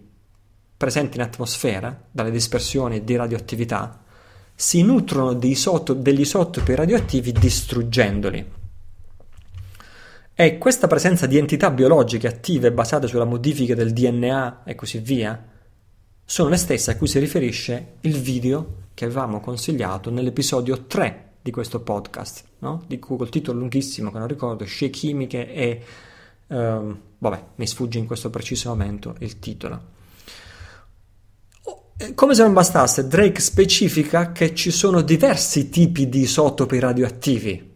presenti in atmosfera, dalle dispersioni di radioattività, si nutrono isotop- degli isotopi radioattivi distruggendoli. E questa presenza di entità biologiche attive basate sulla modifica del DNA e così via, sono le stesse a cui si riferisce il video che avevamo consigliato nell'episodio 3 di questo podcast, no? di cui col titolo lunghissimo che non ricordo, scie chimiche e... Ehm, vabbè, mi sfugge in questo preciso momento il titolo. Oh, eh, come se non bastasse, Drake specifica che ci sono diversi tipi di isotopi radioattivi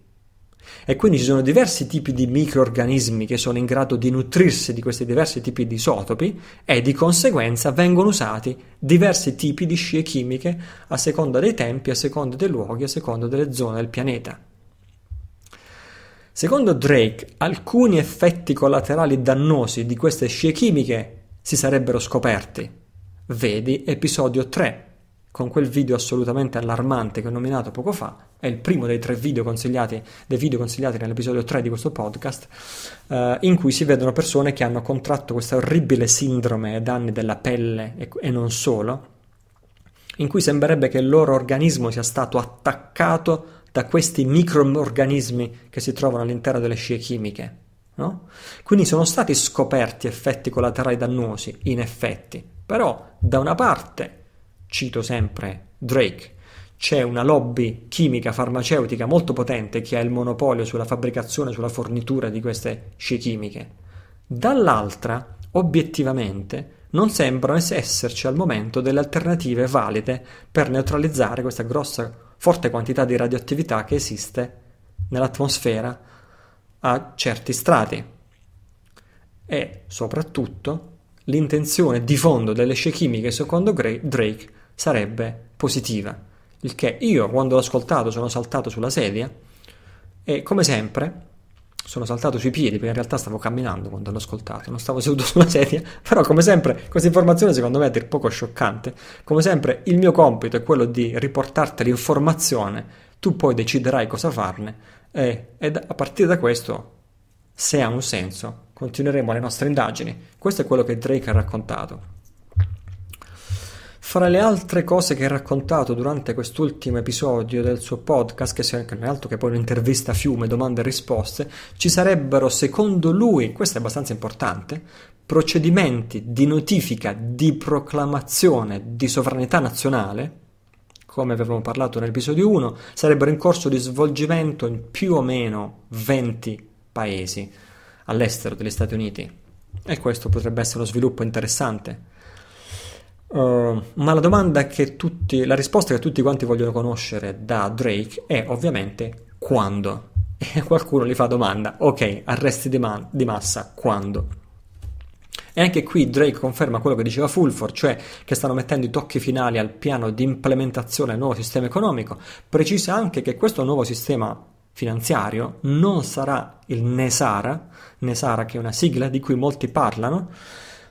e quindi ci sono diversi tipi di microorganismi che sono in grado di nutrirsi di questi diversi tipi di isotopi e di conseguenza vengono usati diversi tipi di scie chimiche a seconda dei tempi, a seconda dei luoghi, a seconda delle zone del pianeta. Secondo Drake, alcuni effetti collaterali dannosi di queste scie chimiche si sarebbero scoperti. Vedi episodio 3 con quel video assolutamente allarmante che ho nominato poco fa, è il primo dei tre video consigliati, dei video consigliati nell'episodio 3 di questo podcast, eh, in cui si vedono persone che hanno contratto questa orribile sindrome ai danni della pelle e, e non solo, in cui sembrerebbe che il loro organismo sia stato attaccato da questi microorganismi che si trovano all'interno delle scie chimiche. No? Quindi sono stati scoperti effetti collaterali dannosi, in effetti, però da una parte cito sempre Drake, c'è una lobby chimica farmaceutica molto potente che ha il monopolio sulla fabbricazione, sulla fornitura di queste scie chimiche. Dall'altra, obiettivamente, non sembrano esserci al momento delle alternative valide per neutralizzare questa grossa, forte quantità di radioattività che esiste nell'atmosfera a certi strati. E soprattutto l'intenzione di fondo delle scie chimiche secondo Drake sarebbe positiva. Il che io, quando l'ho ascoltato, sono saltato sulla sedia e, come sempre, sono saltato sui piedi perché in realtà stavo camminando quando l'ho ascoltato, non stavo seduto [LAUGHS] sulla sedia, però come sempre questa informazione secondo me è dir poco scioccante, come sempre il mio compito è quello di riportarti l'informazione, tu poi deciderai cosa farne e, ed a partire da questo, se ha un senso, Continueremo le nostre indagini. Questo è quello che Drake ha raccontato. Fra le altre cose che ha raccontato durante quest'ultimo episodio del suo podcast, che non è altro che poi un'intervista a fiume, domande e risposte, ci sarebbero, secondo lui, questo è abbastanza importante, procedimenti di notifica di proclamazione di sovranità nazionale, come avevamo parlato nell'episodio 1, sarebbero in corso di svolgimento in più o meno 20 paesi all'estero degli Stati Uniti e questo potrebbe essere uno sviluppo interessante. Uh, ma la domanda che tutti, la risposta che tutti quanti vogliono conoscere da Drake è ovviamente quando. [LAUGHS] E qualcuno gli fa domanda, ok, arresti di, man- di massa, quando? E anche qui Drake conferma quello che diceva Fulford, cioè che stanno mettendo i tocchi finali al piano di implementazione del nuovo sistema economico. Precisa anche che questo nuovo sistema finanziario non sarà il Nesara, Nesara che è una sigla di cui molti parlano,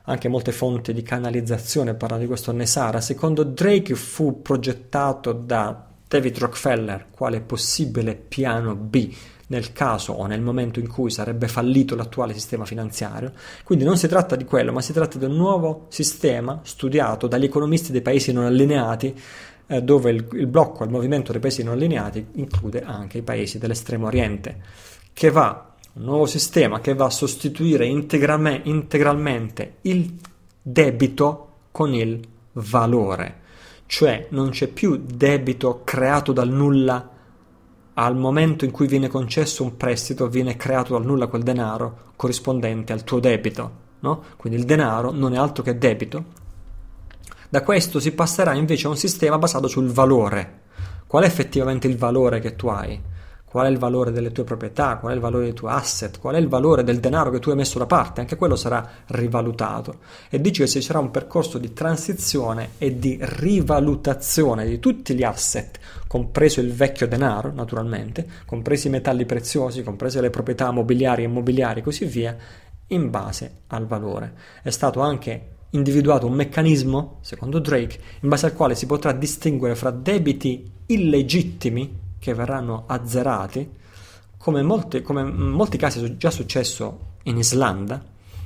anche molte fonti di canalizzazione parlano di questo Nesara. Secondo Drake fu progettato da David Rockefeller quale possibile piano B nel caso o nel momento in cui sarebbe fallito l'attuale sistema finanziario. Quindi non si tratta di quello, ma si tratta di un nuovo sistema studiato dagli economisti dei paesi non allineati eh, dove il, il blocco al movimento dei paesi non allineati include anche i paesi dell'estremo oriente, che va un nuovo sistema che va a sostituire integralmente il debito con il valore, cioè non c'è più debito creato dal nulla al momento in cui viene concesso un prestito viene creato dal nulla quel denaro corrispondente al tuo debito, no? Quindi il denaro non è altro che debito da questo si passerà invece a un sistema basato sul valore. Qual è effettivamente il valore che tu hai? Qual è il valore delle tue proprietà? Qual è il valore dei tuoi asset? Qual è il valore del denaro che tu hai messo da parte? Anche quello sarà rivalutato. E dice certo che ci sarà un percorso di transizione e di rivalutazione di tutti gli asset, compreso il vecchio denaro, naturalmente, compresi i metalli preziosi, comprese le proprietà mobiliari e immobiliari e così via, in base al valore. È stato anche individuato un meccanismo, secondo Drake, in base al quale si potrà distinguere fra debiti illegittimi, che verranno azzerati, come, molti, come in molti casi è già successo in Islanda,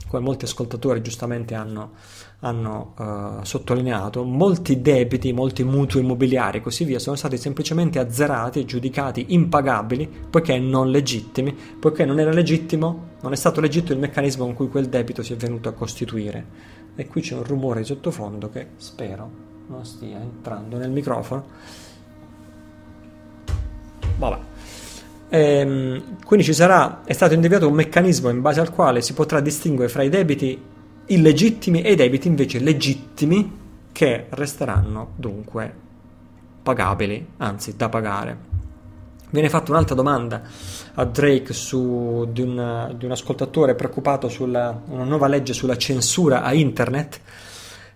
come molti ascoltatori giustamente hanno, hanno uh, sottolineato, molti debiti, molti mutui immobiliari e così via sono stati semplicemente azzerati e giudicati impagabili poiché non legittimi, poiché non era legittimo, non è stato legittimo il meccanismo con cui quel debito si è venuto a costituire e qui c'è un rumore di sottofondo che spero non stia entrando nel microfono. Vabbè. Ehm, quindi ci sarà, è stato individuato un meccanismo in base al quale si potrà distinguere fra i debiti illegittimi e i debiti invece legittimi che resteranno dunque pagabili, anzi da pagare. Viene fatta un'altra domanda a Drake su, di, un, di, un, ascoltatore preoccupato sulla una nuova legge sulla censura a internet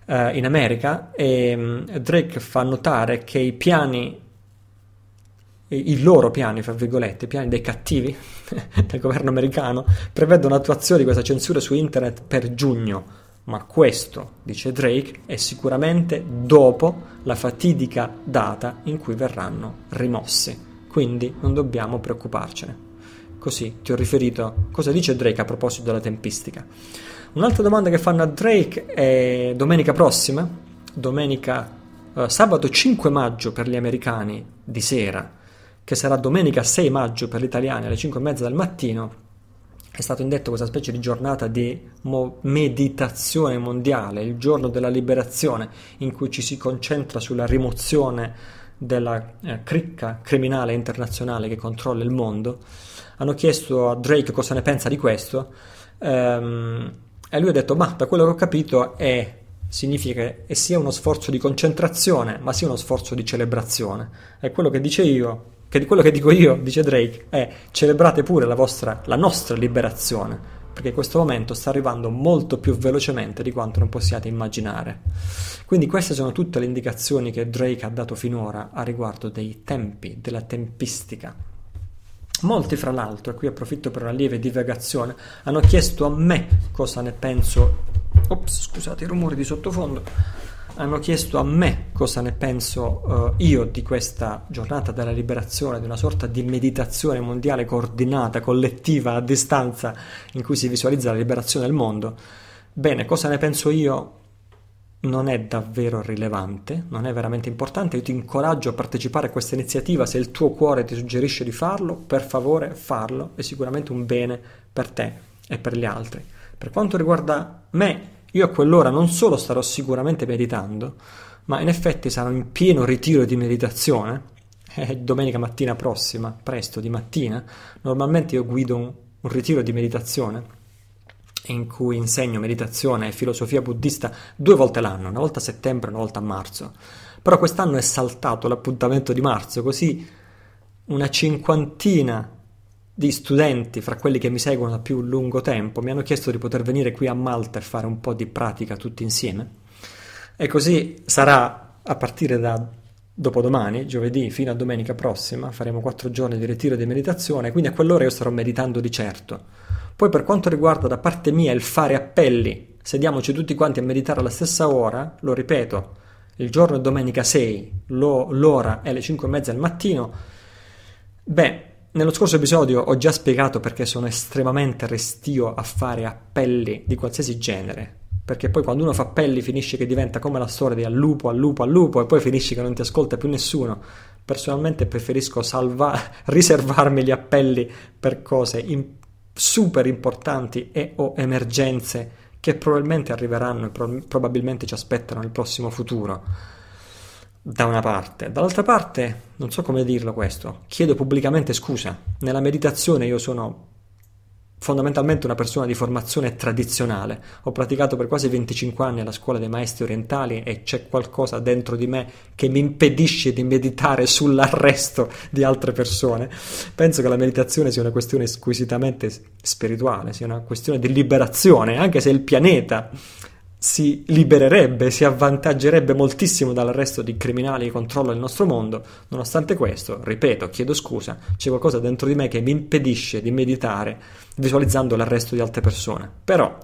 eh, in America e mh, mm, Drake fa notare che i piani, i, i loro piani, fra virgolette, i piani dei cattivi [LAUGHS] del governo americano prevedono l'attuazione di questa censura su internet per giugno. Ma questo, dice Drake, è sicuramente dopo la fatidica data in cui verranno rimossi quindi non dobbiamo preoccuparcene. Così ti ho riferito cosa dice Drake a proposito della tempistica. Un'altra domanda che fanno a Drake è domenica prossima, domenica eh, sabato 5 maggio per gli americani di sera, che sarà domenica 6 maggio per gli italiani alle 5 e mezza del mattino, è stato indetto questa specie di giornata di mo- meditazione mondiale, il giorno della liberazione, in cui ci si concentra sulla rimozione della eh, cricca criminale internazionale che controlla il mondo, hanno chiesto a Drake cosa ne pensa di questo ehm, e lui ha detto ma da quello che ho capito è, significa che è sia uno sforzo di concentrazione ma sia uno sforzo di celebrazione. E quello che dice io, che quello che dico io, dice Drake, è celebrate pure la, vostra, la nostra liberazione perché questo momento sta arrivando molto più velocemente di quanto non possiate immaginare. Quindi queste sono tutte le indicazioni che Drake ha dato finora a riguardo dei tempi, della tempistica. Molti, fra l'altro, e qui approfitto per una lieve divagazione, hanno chiesto a me cosa ne penso. Ops, scusate i rumori di sottofondo hanno chiesto a me cosa ne penso eh, io di questa giornata della liberazione, di una sorta di meditazione mondiale coordinata, collettiva, a distanza, in cui si visualizza la liberazione del mondo. Bene, cosa ne penso io non è davvero rilevante, non è veramente importante. Io ti incoraggio a partecipare a questa iniziativa. Se il tuo cuore ti suggerisce di farlo, per favore farlo, è sicuramente un bene per te e per gli altri. Per quanto riguarda me, io a quell'ora non solo starò sicuramente meditando, ma in effetti sarò in pieno ritiro di meditazione. È eh, domenica mattina prossima, presto di mattina, normalmente io guido un, un ritiro di meditazione in cui insegno meditazione e filosofia buddista due volte l'anno, una volta a settembre e una volta a marzo. Però quest'anno è saltato l'appuntamento di marzo, così una cinquantina di studenti, fra quelli che mi seguono da più lungo tempo, mi hanno chiesto di poter venire qui a Malta e fare un po' di pratica tutti insieme. E così sarà a partire da dopodomani, giovedì fino a domenica prossima, faremo quattro giorni di ritiro e di meditazione, quindi a quell'ora io starò meditando di certo. Poi per quanto riguarda da parte mia il fare appelli, sediamoci tutti quanti a meditare alla stessa ora, lo ripeto, il giorno è domenica 6, lo, l'ora è le 5 e mezza del mattino, beh, nello scorso episodio ho già spiegato perché sono estremamente restio a fare appelli di qualsiasi genere. Perché poi quando uno fa appelli finisce che diventa come la storia di al lupo, al lupo, al lupo e poi finisce che non ti ascolta più nessuno. Personalmente preferisco salva- [LAUGHS] riservarmi gli appelli per cose in- super importanti e o emergenze che probabilmente arriveranno e pro- probabilmente ci aspettano nel prossimo futuro da una parte, dall'altra parte, non so come dirlo questo, chiedo pubblicamente scusa. Nella meditazione io sono fondamentalmente una persona di formazione tradizionale, ho praticato per quasi 25 anni alla scuola dei maestri orientali e c'è qualcosa dentro di me che mi impedisce di meditare sull'arresto di altre persone. Penso che la meditazione sia una questione squisitamente spirituale, sia una questione di liberazione, anche se il pianeta si libererebbe, si avvantaggerebbe moltissimo dall'arresto di criminali che controllano il nostro mondo. Nonostante questo, ripeto, chiedo scusa, c'è qualcosa dentro di me che mi impedisce di meditare visualizzando l'arresto di altre persone. Però,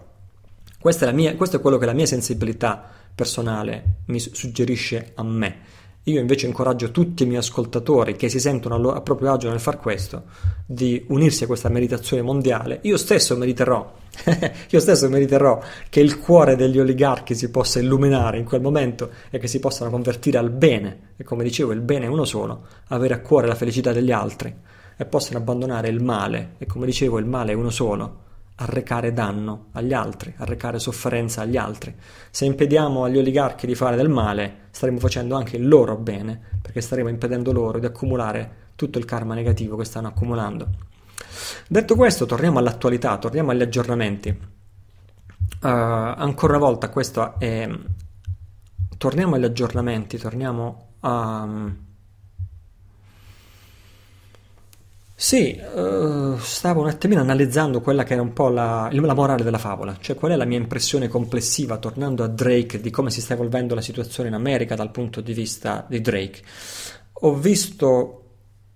mia, questo è quello che la mia sensibilità personale mi suggerisce a me. Io invece incoraggio tutti i miei ascoltatori che si sentono a proprio agio nel far questo di unirsi a questa meditazione mondiale. Io stesso mediterò, [LAUGHS] io stesso mediterò che il cuore degli oligarchi si possa illuminare in quel momento e che si possano convertire al bene. E come dicevo, il bene è uno solo, avere a cuore la felicità degli altri e possano abbandonare il male. E come dicevo, il male è uno solo arrecare danno agli altri, arrecare sofferenza agli altri. Se impediamo agli oligarchi di fare del male, staremo facendo anche il loro bene, perché staremo impedendo loro di accumulare tutto il karma negativo che stanno accumulando. Detto questo, torniamo all'attualità, torniamo agli aggiornamenti. Uh, ancora una volta, questo è... Torniamo agli aggiornamenti, torniamo a Sì, eh, stavo un attimino analizzando quella che era un po' la, la, morale della favola, cioè qual è la mia impressione complessiva, tornando a Drake, di come si sta evolvendo la situazione in America dal punto di vista di Drake. Ho visto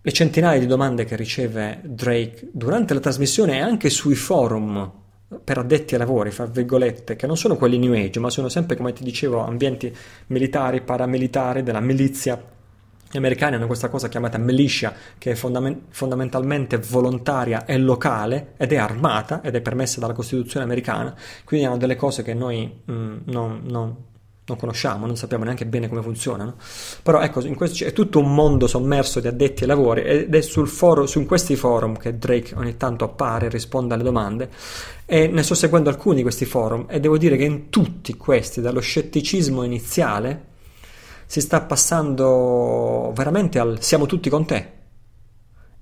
le centinaia di domande che riceve Drake durante la trasmissione e anche sui forum per addetti ai lavori, fra virgolette, che non sono quelli New Age, ma sono sempre, come ti dicevo, ambienti militari, paramilitari, della milizia gli americani hanno questa cosa chiamata militia, che è fondament- fondamentalmente volontaria e locale ed è armata ed è permessa dalla Costituzione americana, quindi hanno delle cose che noi mh, mm, non, non, non, conosciamo, non sappiamo neanche bene come funzionano. Però ecco, questo, è tutto un mondo sommerso di addetti ai lavori ed è foro, su questi forum che Drake ogni tanto appare e risponde alle domande e ne sto seguendo alcuni di questi forum e devo dire che in tutti questi, dallo scetticismo iniziale, si sta passando veramente al siamo tutti con te.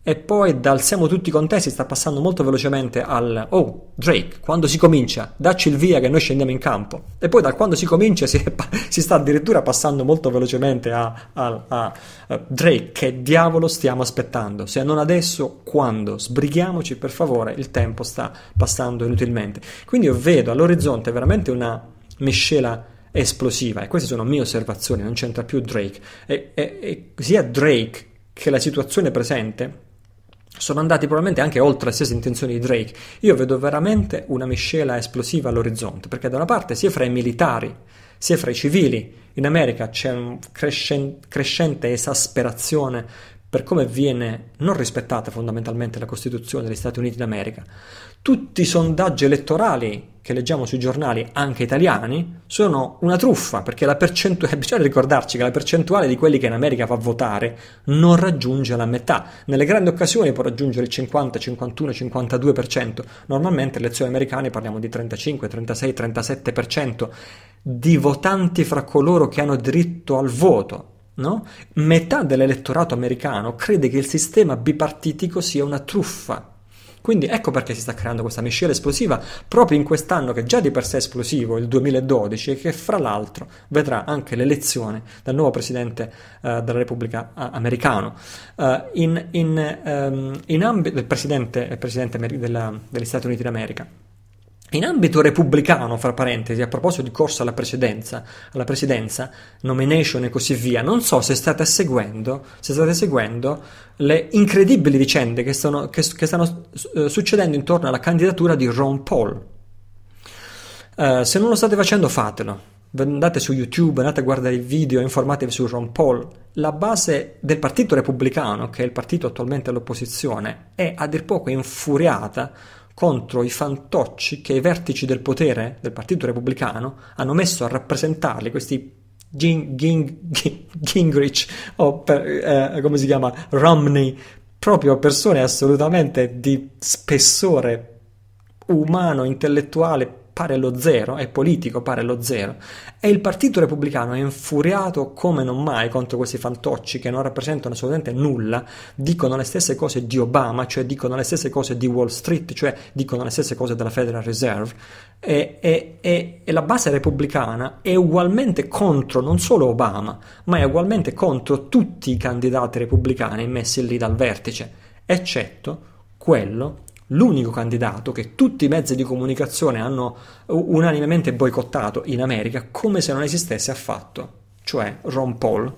E poi dal siamo tutti con te si sta passando molto velocemente al oh Drake, quando si comincia, dacci il via che noi scendiamo in campo. E poi da quando si comincia si, si sta addirittura passando molto velocemente a, a, a, a, Drake, che diavolo stiamo aspettando? Se non adesso, quando? Sbrighiamoci per favore, il tempo sta passando inutilmente. Quindi io vedo all'orizzonte veramente una miscela esplosiva. E queste sono mie osservazioni, non c'entra più Drake. E, e, e sia Drake che la situazione presente sono andati probabilmente anche oltre le stesse intenzioni di Drake. Io vedo veramente una miscela esplosiva all'orizzonte, perché da una parte sia fra i militari sia fra i civili in America c'è una crescente, crescente esasperazione per come viene non rispettata fondamentalmente la Costituzione degli Stati Uniti d'America. Tutti i sondaggi elettorali che leggiamo sui giornali, anche italiani, sono una truffa, perché la percentuale, [LAUGHS] eh, bisogna ricordarci che la percentuale di quelli che in America va a votare non raggiunge la metà. Nelle grandi occasioni può raggiungere il 50, 51, 52%. Normalmente nelle elezioni americane parliamo di 35, 36, 37% di votanti fra coloro che hanno diritto al voto no? metà dell'elettorato americano crede che il sistema bipartitico sia una truffa. Quindi ecco perché si sta creando questa miscela esplosiva proprio in quest'anno che già di per sé è esplosivo, il 2012, e che fra l'altro vedrà anche l'elezione del nuovo presidente eh, della Repubblica eh, americano. Eh, in, in, ehm, in ambito del presidente, presidente della, degli Stati Uniti d'America. In ambito repubblicano, fra parentesi, a proposito di corsa alla presidenza, alla presidenza, nomination e così via, non so se state seguendo, se state seguendo le incredibili vicende che, sono, che, che stanno eh, succedendo intorno alla candidatura di Ron Paul. Eh, se non lo state facendo, fatelo. Andate su YouTube, andate a guardare il video, informatevi su Ron Paul. La base del partito repubblicano, che è il partito attualmente all'opposizione, è a dir poco infuriata contro i fantocci che i vertici del potere del Partito Repubblicano hanno messo a rappresentarli, questi Ging, Ging, Ging, [LAUGHS] Gingrich o per, eh, come si chiama Romney, proprio persone assolutamente di spessore umano, intellettuale, pare lo zero, è politico pare lo zero. E il Partito Repubblicano è infuriato come non mai contro questi fantocci che non rappresentano assolutamente nulla, dicono le stesse cose di Obama, cioè dicono le stesse cose di Wall Street, cioè dicono le stesse cose della Federal Reserve. E, e, e, e la base repubblicana è ugualmente contro non solo Obama, ma è ugualmente contro tutti i candidati repubblicani messi lì dal vertice, eccetto quello l'unico candidato che tutti i mezzi di comunicazione hanno unanimemente boicottato in America come se non esistesse affatto, cioè Ron Paul,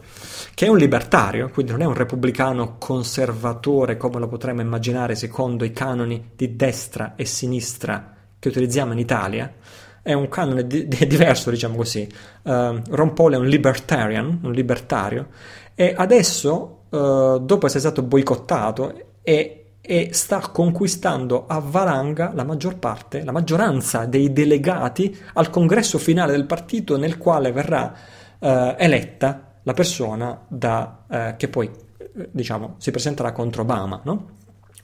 che è un libertario, quindi non è un repubblicano conservatore come lo potremmo immaginare secondo i canoni di destra e sinistra che utilizziamo in Italia, è un canone di, di, diverso, diciamo così. Uh, Ron Paul è un libertarian, un libertario, e adesso, uh, dopo essere stato boicottato, è e sta conquistando a valanga la maggior parte, la maggioranza dei delegati al congresso finale del partito nel quale verrà eh, eletta la persona da, eh, che poi eh, diciamo, si presenterà contro Obama, no?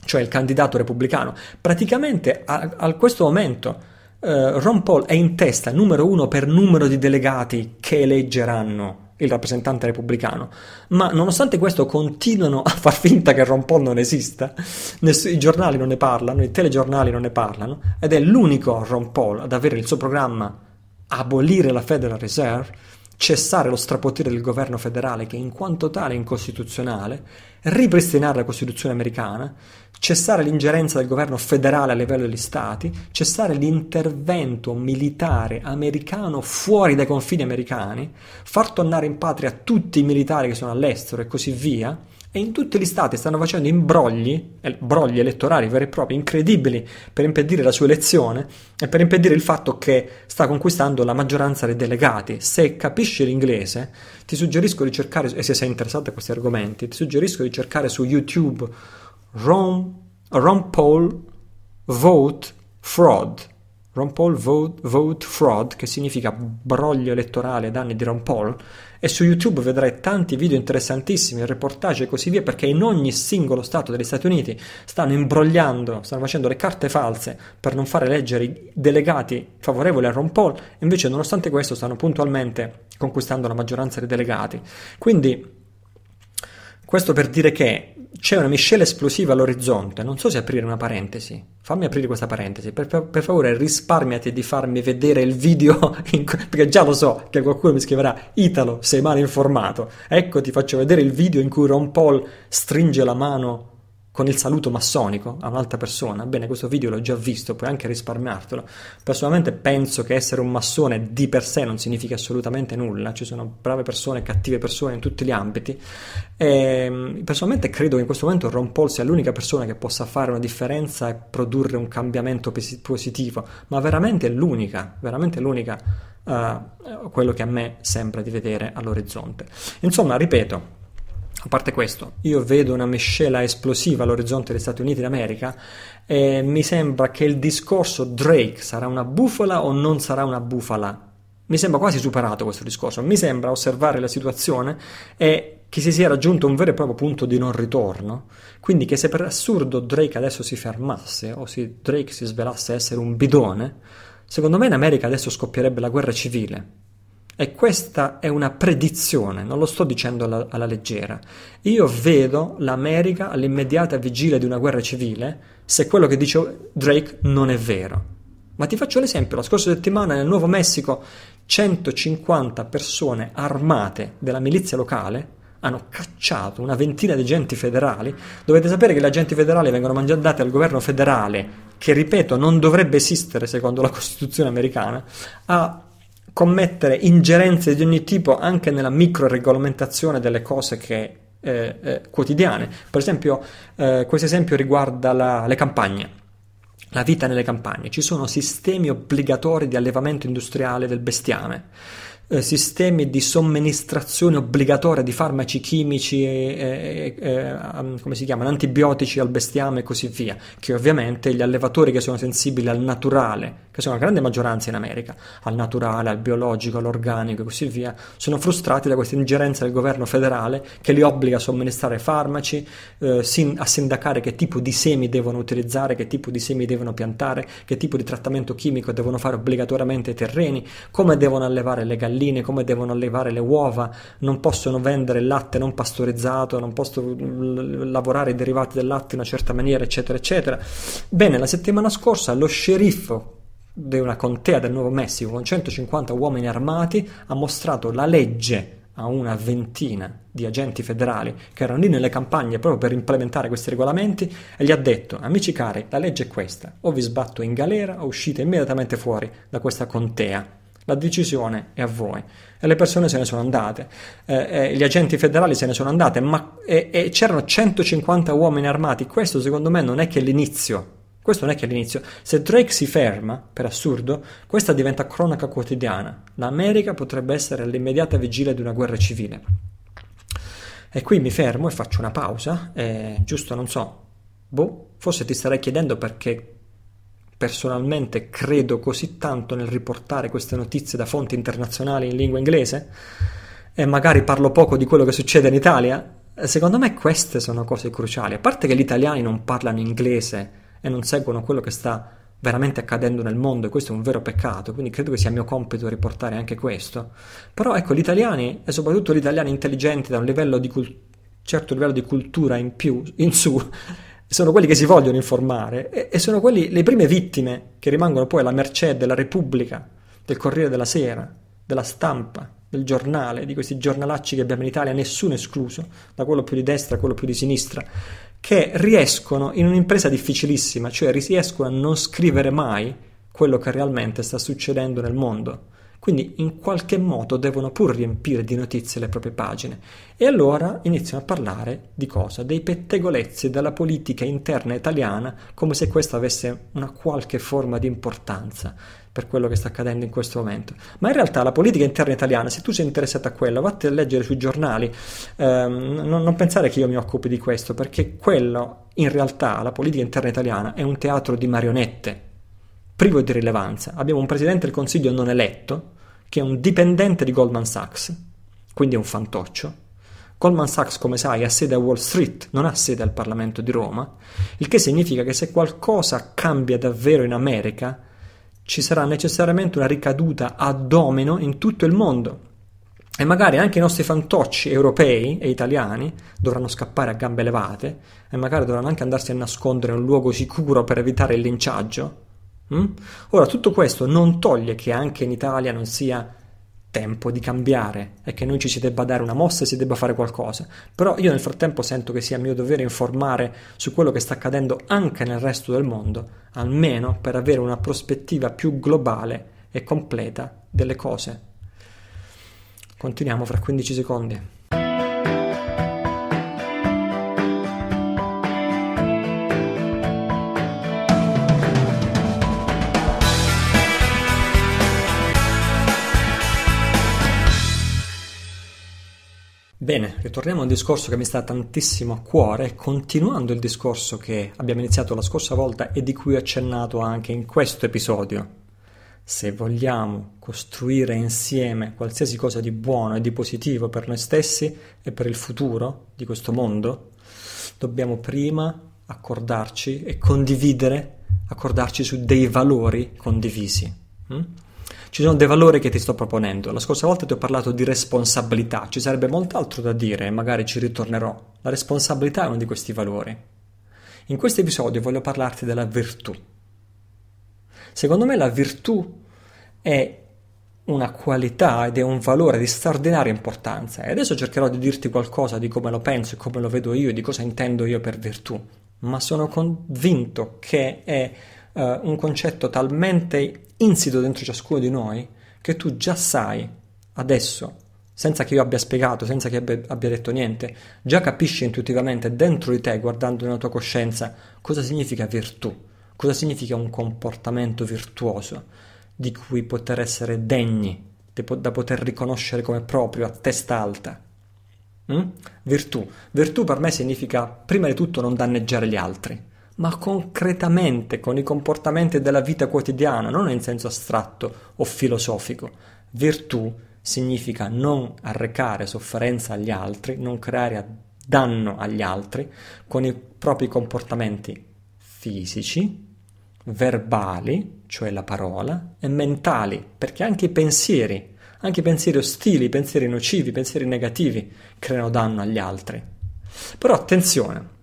cioè il candidato repubblicano. Praticamente a, a questo momento eh, Ron Paul è in testa numero uno per numero di delegati che eleggeranno il rappresentante repubblicano. Ma nonostante questo continuano a far finta che Ron Paul non esista, ness- i giornali non ne parlano, i telegiornali non ne parlano, ed è l'unico Ron Paul ad avere il suo programma abolire la Federal Reserve, cessare lo strapotere del governo federale che in quanto tale è incostituzionale, ripristinare la Costituzione americana, cessare l'ingerenza del governo federale a livello degli stati, cessare l'intervento militare americano fuori dai confini americani, far tornare in patria tutti i militari che sono all'estero e così via, e in tutti gli stati stanno facendo imbrogli, eh, brogli elettorali veri e propri, incredibili, per impedire la sua elezione e per impedire il fatto che sta conquistando la maggioranza dei delegati. Se capisci l'inglese, ti suggerisco di cercare, e se sei interessato a questi argomenti, ti suggerisco di cercare su YouTube Ron, Ron Paul Vote Fraud Ron Paul vote, vote, Fraud, che significa broglio elettorale danni di Ron Paul, e su YouTube vedrai tanti video interessantissimi, reportage e così via, perché in ogni singolo stato degli Stati Uniti stanno imbrogliando, stanno facendo le carte false per non fare eleggere i delegati favorevoli a Ron Paul, invece nonostante questo stanno puntualmente conquistando la maggioranza dei delegati. Quindi questo per dire che c'è una miscela esplosiva all'orizzonte, non so se aprire una parentesi. Fammi aprire questa parentesi, per, per, per favore risparmiati di farmi vedere il video, [LAUGHS] in, perché già lo so che qualcuno mi scriverà Italo, sei male informato. Ecco ti faccio vedere il video in cui Ron Paul stringe la mano con il saluto massonico a un'altra persona, bene, questo video l'ho già visto, puoi anche risparmiartelo. Personalmente penso che essere un massone di per sé non significa assolutamente nulla, ci sono brave persone, cattive persone in tutti gli ambiti. E ehm, personalmente credo che in questo momento Ron Paul sia l'unica persona che possa fare una differenza e produrre un cambiamento positivo, ma veramente è l'unica, veramente l'unica uh, quello che a me sembra di vedere all'orizzonte. Insomma, ripeto, a parte questo, io vedo una miscela esplosiva all'orizzonte degli Stati Uniti d'America e mi sembra che il discorso Drake sarà una bufala o non sarà una bufala. Mi sembra quasi superato questo discorso, mi sembra osservare la situazione e che si sia raggiunto un vero e proprio punto di non ritorno, quindi che se per assurdo Drake adesso si fermasse o se Drake si svelasse essere un bidone, secondo me in America adesso scoppierebbe la guerra civile. E questa è una predizione, non lo sto dicendo alla, alla leggera. Io vedo l'America all'immediata vigilia di una guerra civile se quello che dice Drake non è vero. Ma ti faccio l'esempio, la scorsa settimana nel Nuovo Messico 150 persone armate della milizia locale hanno cacciato una ventina di agenti federali. Dovete sapere che gli agenti federali vengono mandati al governo federale, che ripeto non dovrebbe esistere secondo la Costituzione americana, a commettere ingerenze di ogni tipo anche nella micro regolamentazione delle cose che, eh, eh, quotidiane. Per esempio, eh, questo esempio riguarda la, le campagne. La vita nelle campagne. Ci sono sistemi obbligatori di allevamento industriale del bestiame eh, sistemi di somministrazione obbligatoria di farmaci chimici, eh, eh, come si chiamano, antibiotici al bestiame e così via, che ovviamente gli allevatori che sono sensibili al naturale, che sono la grande maggioranza in America, al naturale, al biologico, all'organico e così via, sono frustrati da questa ingerenza del governo federale che li obbliga a somministrare farmaci, eh, sin- a sindacare che tipo di semi devono utilizzare, che tipo di semi devono piantare, che tipo di trattamento chimico devono fare obbligatoriamente ai terreni, come devono allevare le galline galline, come devono allevare le uova, non possono vendere il latte non pastorizzato, non possono mm, lavorare i derivati del latte in una certa maniera, eccetera, eccetera. Bene, la settimana scorsa lo sceriffo di una contea del Nuovo Messico con 150 uomini armati ha mostrato la legge a una ventina di agenti federali che erano lì nelle campagne proprio per implementare questi regolamenti e gli ha detto amici cari la legge è questa o vi sbatto in galera o uscite immediatamente fuori da questa contea la decisione è a voi. E le persone se ne sono andate, eh, eh, gli agenti federali se ne sono andate, ma eh, eh c'erano 150 uomini armati. Questo secondo me non è che l'inizio. Questo non è che l'inizio. Se Drake si ferma, per assurdo, questa diventa cronaca quotidiana. L'America potrebbe essere all'immediata vigilia di una guerra civile. E qui mi fermo e faccio una pausa, eh, giusto, non so, boh, forse ti starei chiedendo perché personalmente credo così tanto nel riportare queste notizie da fonti internazionali in lingua inglese e magari parlo poco di quello che succede in Italia, eh, secondo me queste sono cose cruciali. A parte che gli italiani non parlano inglese e non seguono quello che sta veramente accadendo nel mondo e questo è un vero peccato, quindi credo che sia mio compito riportare anche questo. Però ecco, gli italiani e soprattutto gli italiani intelligenti da un livello di cult- certo livello di cultura in più in su sono quelli che si vogliono informare e, e sono quelli, le prime vittime che rimangono poi alla mercé della Repubblica, del Corriere della Sera, della stampa, del giornale, di questi giornalacci che abbiamo in Italia, nessuno escluso, da quello più di destra a quello più di sinistra, che riescono in un'impresa difficilissima, cioè riescono a non scrivere mai quello che realmente sta succedendo nel mondo quindi in qualche modo devono pur riempire di notizie le proprie pagine. E allora iniziano a parlare di cosa? Dei pettegolezzi della politica interna italiana, come se questa avesse una qualche forma di importanza per quello che sta accadendo in questo momento. Ma in realtà la politica interna italiana, se tu sei interessato a quella, vatti a leggere sui giornali, ehm, non, non pensare che io mi occupi di questo, perché quello, in realtà, la politica interna italiana è un teatro di marionette privo di rilevanza. Abbiamo un presidente del Consiglio non eletto, che è un dipendente di Goldman Sachs, quindi è un fantoccio. Goldman Sachs, come sai, ha sede a Wall Street, non ha sede al Parlamento di Roma, il che significa che se qualcosa cambia davvero in America, ci sarà necessariamente una ricaduta a domino in tutto il mondo. E magari anche i nostri fantocci europei e italiani dovranno scappare a gambe levate e magari dovranno anche andarsi a nascondere in un luogo sicuro per evitare il linciaggio. Mm? Ora, tutto questo non toglie che anche in Italia non sia tempo di cambiare e che noi ci si debba dare una mossa e si debba fare qualcosa. Però io nel frattempo sento che sia mio dovere informare su quello che sta accadendo anche nel resto del mondo, almeno per avere una prospettiva più globale e completa delle cose. Continuiamo fra 15 secondi. Bene, ritorniamo a un discorso che mi sta tantissimo a cuore, continuando il discorso che abbiamo iniziato la scorsa volta e di cui ho accennato anche in questo episodio. Se vogliamo costruire insieme qualsiasi cosa di buono e di positivo per noi stessi e per il futuro di questo mondo, dobbiamo prima accordarci e condividere, accordarci su dei valori condivisi. Hm? ci sono dei valori che ti sto proponendo. La scorsa volta ti ho parlato di responsabilità, ci sarebbe molto altro da dire e magari ci ritornerò. La responsabilità è uno di questi valori. In questo episodio voglio parlarti della virtù. Secondo me la virtù è una qualità ed è un valore di straordinaria importanza e adesso cercherò di dirti qualcosa di come lo penso e come lo vedo io, e di cosa intendo io per virtù, ma sono convinto che è uh, un concetto talmente insito dentro ciascuno di noi che tu già sai adesso, senza che io abbia spiegato, senza che abbia, abbia detto niente, già capisci intuitivamente dentro di te, guardando nella tua coscienza, cosa significa virtù, cosa significa un comportamento virtuoso di cui poter essere degni, da poter riconoscere come proprio a testa alta. Mm? Virtù. Virtù per me significa prima di tutto non danneggiare gli altri ma concretamente con i comportamenti della vita quotidiana, non in senso astratto o filosofico. Virtù significa non arrecare sofferenza agli altri, non creare danno agli altri con i propri comportamenti fisici, verbali, cioè la parola, e mentali, perché anche i pensieri, anche i pensieri ostili, i pensieri nocivi, i pensieri negativi creano danno agli altri. Però attenzione,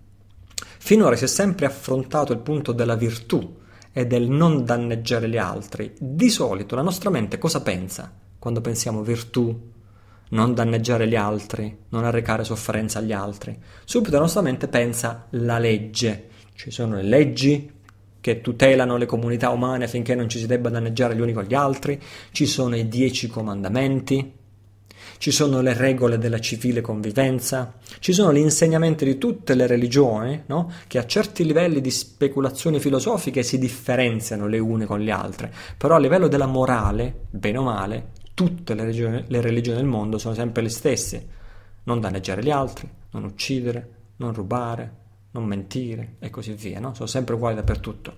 Finora si è sempre affrontato il punto della virtù e del non danneggiare gli altri. Di solito la nostra mente cosa pensa quando pensiamo virtù, non danneggiare gli altri, non arrecare sofferenza agli altri? Subito la nostra mente pensa la legge. Ci sono le leggi che tutelano le comunità umane affinché non ci si debba danneggiare gli uni con gli altri, ci sono i dieci comandamenti, ci sono le regole della civile convivenza, ci sono gli insegnamenti di tutte le religioni, no? che a certi livelli di speculazioni filosofiche si differenziano le une con le altre, però a livello della morale, bene o male, tutte le religioni, le religioni del mondo sono sempre le stesse. Non danneggiare gli altri, non uccidere, non rubare, non mentire e così via, no? sono sempre uguali dappertutto.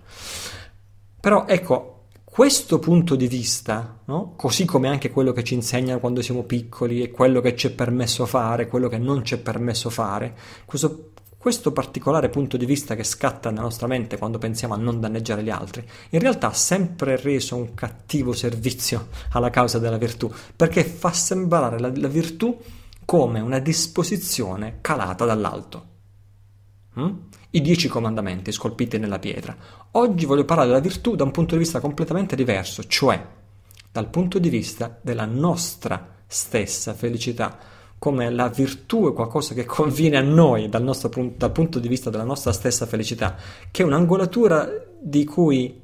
Però ecco, questo punto di vista, no? così come anche quello che ci insegnano quando siamo piccoli e quello che ci è permesso fare, quello che non ci è permesso fare, questo, questo particolare punto di vista che scatta nella nostra mente quando pensiamo a non danneggiare gli altri, in realtà ha sempre reso un cattivo servizio alla causa della virtù, perché fa sembrare la, la virtù come una disposizione calata dall'alto. Mm? I dieci comandamenti scolpiti nella pietra. Oggi voglio parlare della virtù da un punto di vista completamente diverso, cioè dal punto di vista della nostra stessa felicità, come la virtù è qualcosa che conviene a noi dal, nostro, dal punto di vista della nostra stessa felicità, che è un'angolatura di cui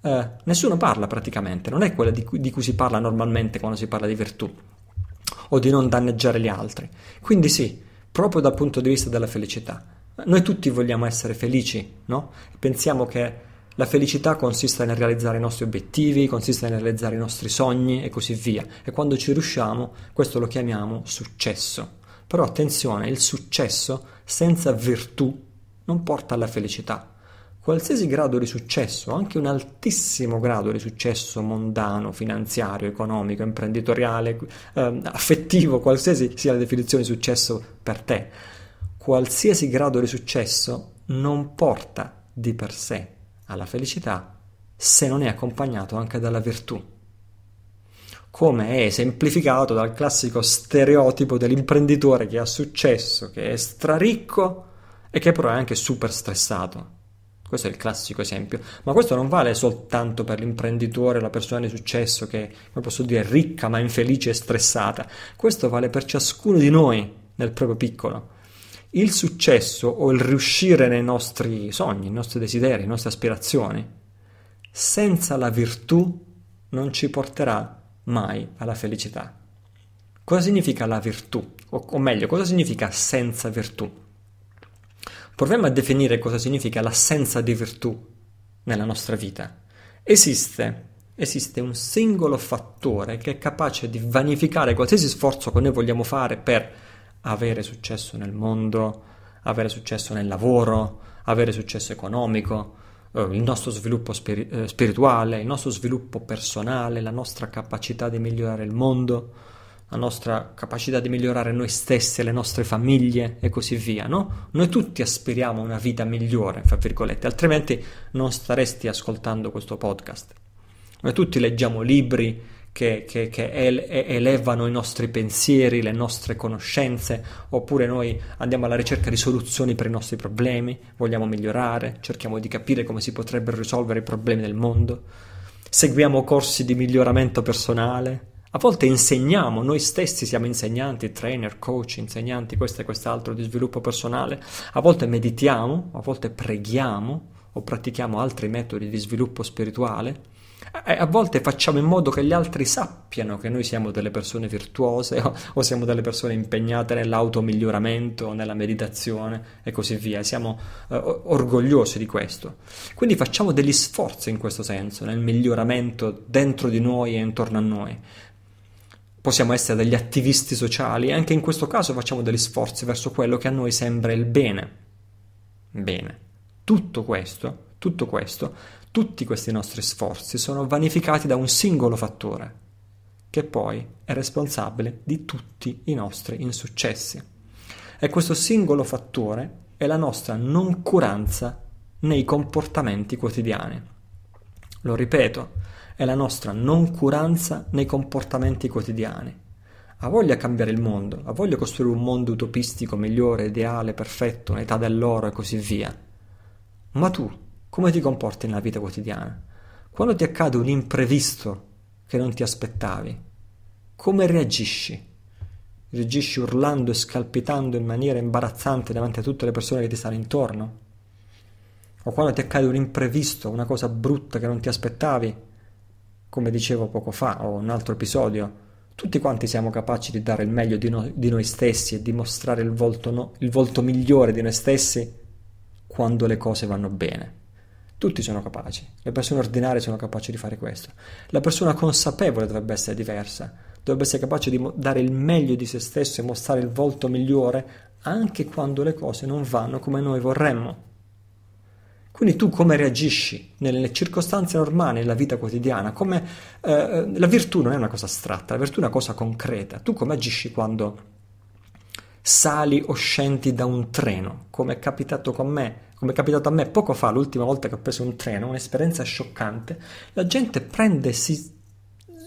eh, nessuno parla praticamente, non è quella di cui, di cui si parla normalmente quando si parla di virtù o di non danneggiare gli altri. Quindi sì, proprio dal punto di vista della felicità. Noi tutti vogliamo essere felici, no? Pensiamo che la felicità consista nel realizzare i nostri obiettivi, consista nel realizzare i nostri sogni e così via. E quando ci riusciamo, questo lo chiamiamo successo. Però attenzione, il successo senza virtù non porta alla felicità. Qualsiasi grado di successo, anche un altissimo grado di successo mondano, finanziario, economico, imprenditoriale, eh, affettivo, qualsiasi sia la definizione di successo per te, qualsiasi grado di successo non porta di per sé alla felicità se non è accompagnato anche dalla virtù, come è esemplificato dal classico stereotipo dell'imprenditore che ha successo, che è straricco e che però è anche super stressato. Questo è il classico esempio, ma questo non vale soltanto per l'imprenditore, la persona di successo che, come posso dire, è ricca ma infelice e stressata. Questo vale per ciascuno di noi nel proprio piccolo il successo o il riuscire nei nostri sogni, nei nostri desideri, nelle nostre aspirazioni, senza la virtù non ci porterà mai alla felicità. Cosa significa la virtù? O, o meglio, cosa significa senza virtù? Proviamo a definire cosa significa l'assenza di virtù nella nostra vita. Esiste, esiste un singolo fattore che è capace di vanificare qualsiasi sforzo che noi vogliamo fare per avere successo nel mondo, avere successo nel lavoro, avere successo economico, eh, il nostro sviluppo spir- eh, spirituale, il nostro sviluppo personale, la nostra capacità di migliorare il mondo, la nostra capacità di migliorare noi stessi, le nostre famiglie e così via, no? Noi tutti aspiriamo a una vita migliore, fra virgolette, altrimenti non staresti ascoltando questo podcast. Noi tutti leggiamo libri che, che, che elevano i nostri pensieri, le nostre conoscenze, oppure noi andiamo alla ricerca di soluzioni per i nostri problemi, vogliamo migliorare, cerchiamo di capire come si potrebbero risolvere i problemi del mondo, seguiamo corsi di miglioramento personale, a volte insegniamo, noi stessi siamo insegnanti, trainer, coach, insegnanti, questo e quest'altro di sviluppo personale, a volte meditiamo, a volte preghiamo o pratichiamo altri metodi di sviluppo spirituale eh, a volte facciamo in modo che gli altri sappiano che noi siamo delle persone virtuose o, siamo delle persone impegnate nell'automiglioramento, nella meditazione e così via. Siamo eh, orgogliosi di questo. Quindi facciamo degli sforzi in questo senso, nel miglioramento dentro di noi e intorno a noi. Possiamo essere degli attivisti sociali e anche in questo caso facciamo degli sforzi verso quello che a noi sembra il bene. Bene. Tutto questo, tutto questo tutti questi nostri sforzi sono vanificati da un singolo fattore, che poi è responsabile di tutti i nostri insuccessi. E questo singolo fattore è la nostra noncuranza nei comportamenti quotidiani. Lo ripeto, è la nostra noncuranza nei comportamenti quotidiani. Ha voglia cambiare il mondo, ha voglia costruire un mondo utopistico, migliore, ideale, perfetto, un'età dell'oro e così via. Ma tu come ti comporti nella vita quotidiana? Quando ti accade un imprevisto che non ti aspettavi, come reagisci? Reagisci urlando e scalpitando in maniera imbarazzante davanti a tutte le persone che ti stanno intorno? O quando ti accade un imprevisto, una cosa brutta che non ti aspettavi, come dicevo poco fa o in un altro episodio, tutti quanti siamo capaci di dare il meglio di, no, di noi stessi e di mostrare il volto, no, il volto migliore di noi stessi quando le cose vanno bene. Tutti sono capaci, le persone ordinarie sono capaci di fare questo. La persona consapevole dovrebbe essere diversa, dovrebbe essere capace di dare il meglio di se stesso e mostrare il volto migliore anche quando le cose non vanno come noi vorremmo. Quindi tu come reagisci nelle circostanze normali, nella vita quotidiana? Come, eh, la virtù non è una cosa astratta, la virtù è una cosa concreta. Tu come agisci quando sali o scendi da un treno, come è capitato con me come è capitato a me poco fa, l'ultima volta che ho preso un treno, un'esperienza scioccante, la gente prende, si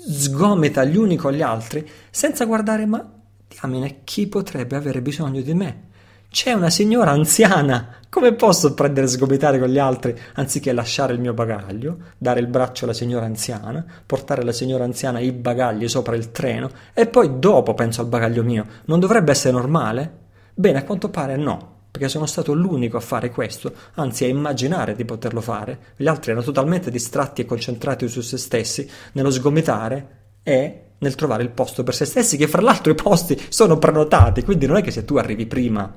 sgomita gli uni con gli altri senza guardare ma diamine chi potrebbe avere bisogno di me? C'è una signora anziana, come posso prendere e sgomitare con gli altri anziché lasciare il mio bagaglio, dare il braccio alla signora anziana, portare alla signora anziana i bagagli sopra il treno e poi dopo penso al bagaglio mio? Non dovrebbe essere normale? Bene, a quanto pare no, perché sono stato l'unico a fare questo, anzi a immaginare di poterlo fare. Gli altri erano totalmente distratti e concentrati su se stessi, nello sgomitare e nel trovare il posto per se stessi, che fra l'altro i posti sono prenotati, quindi non è che se tu arrivi prima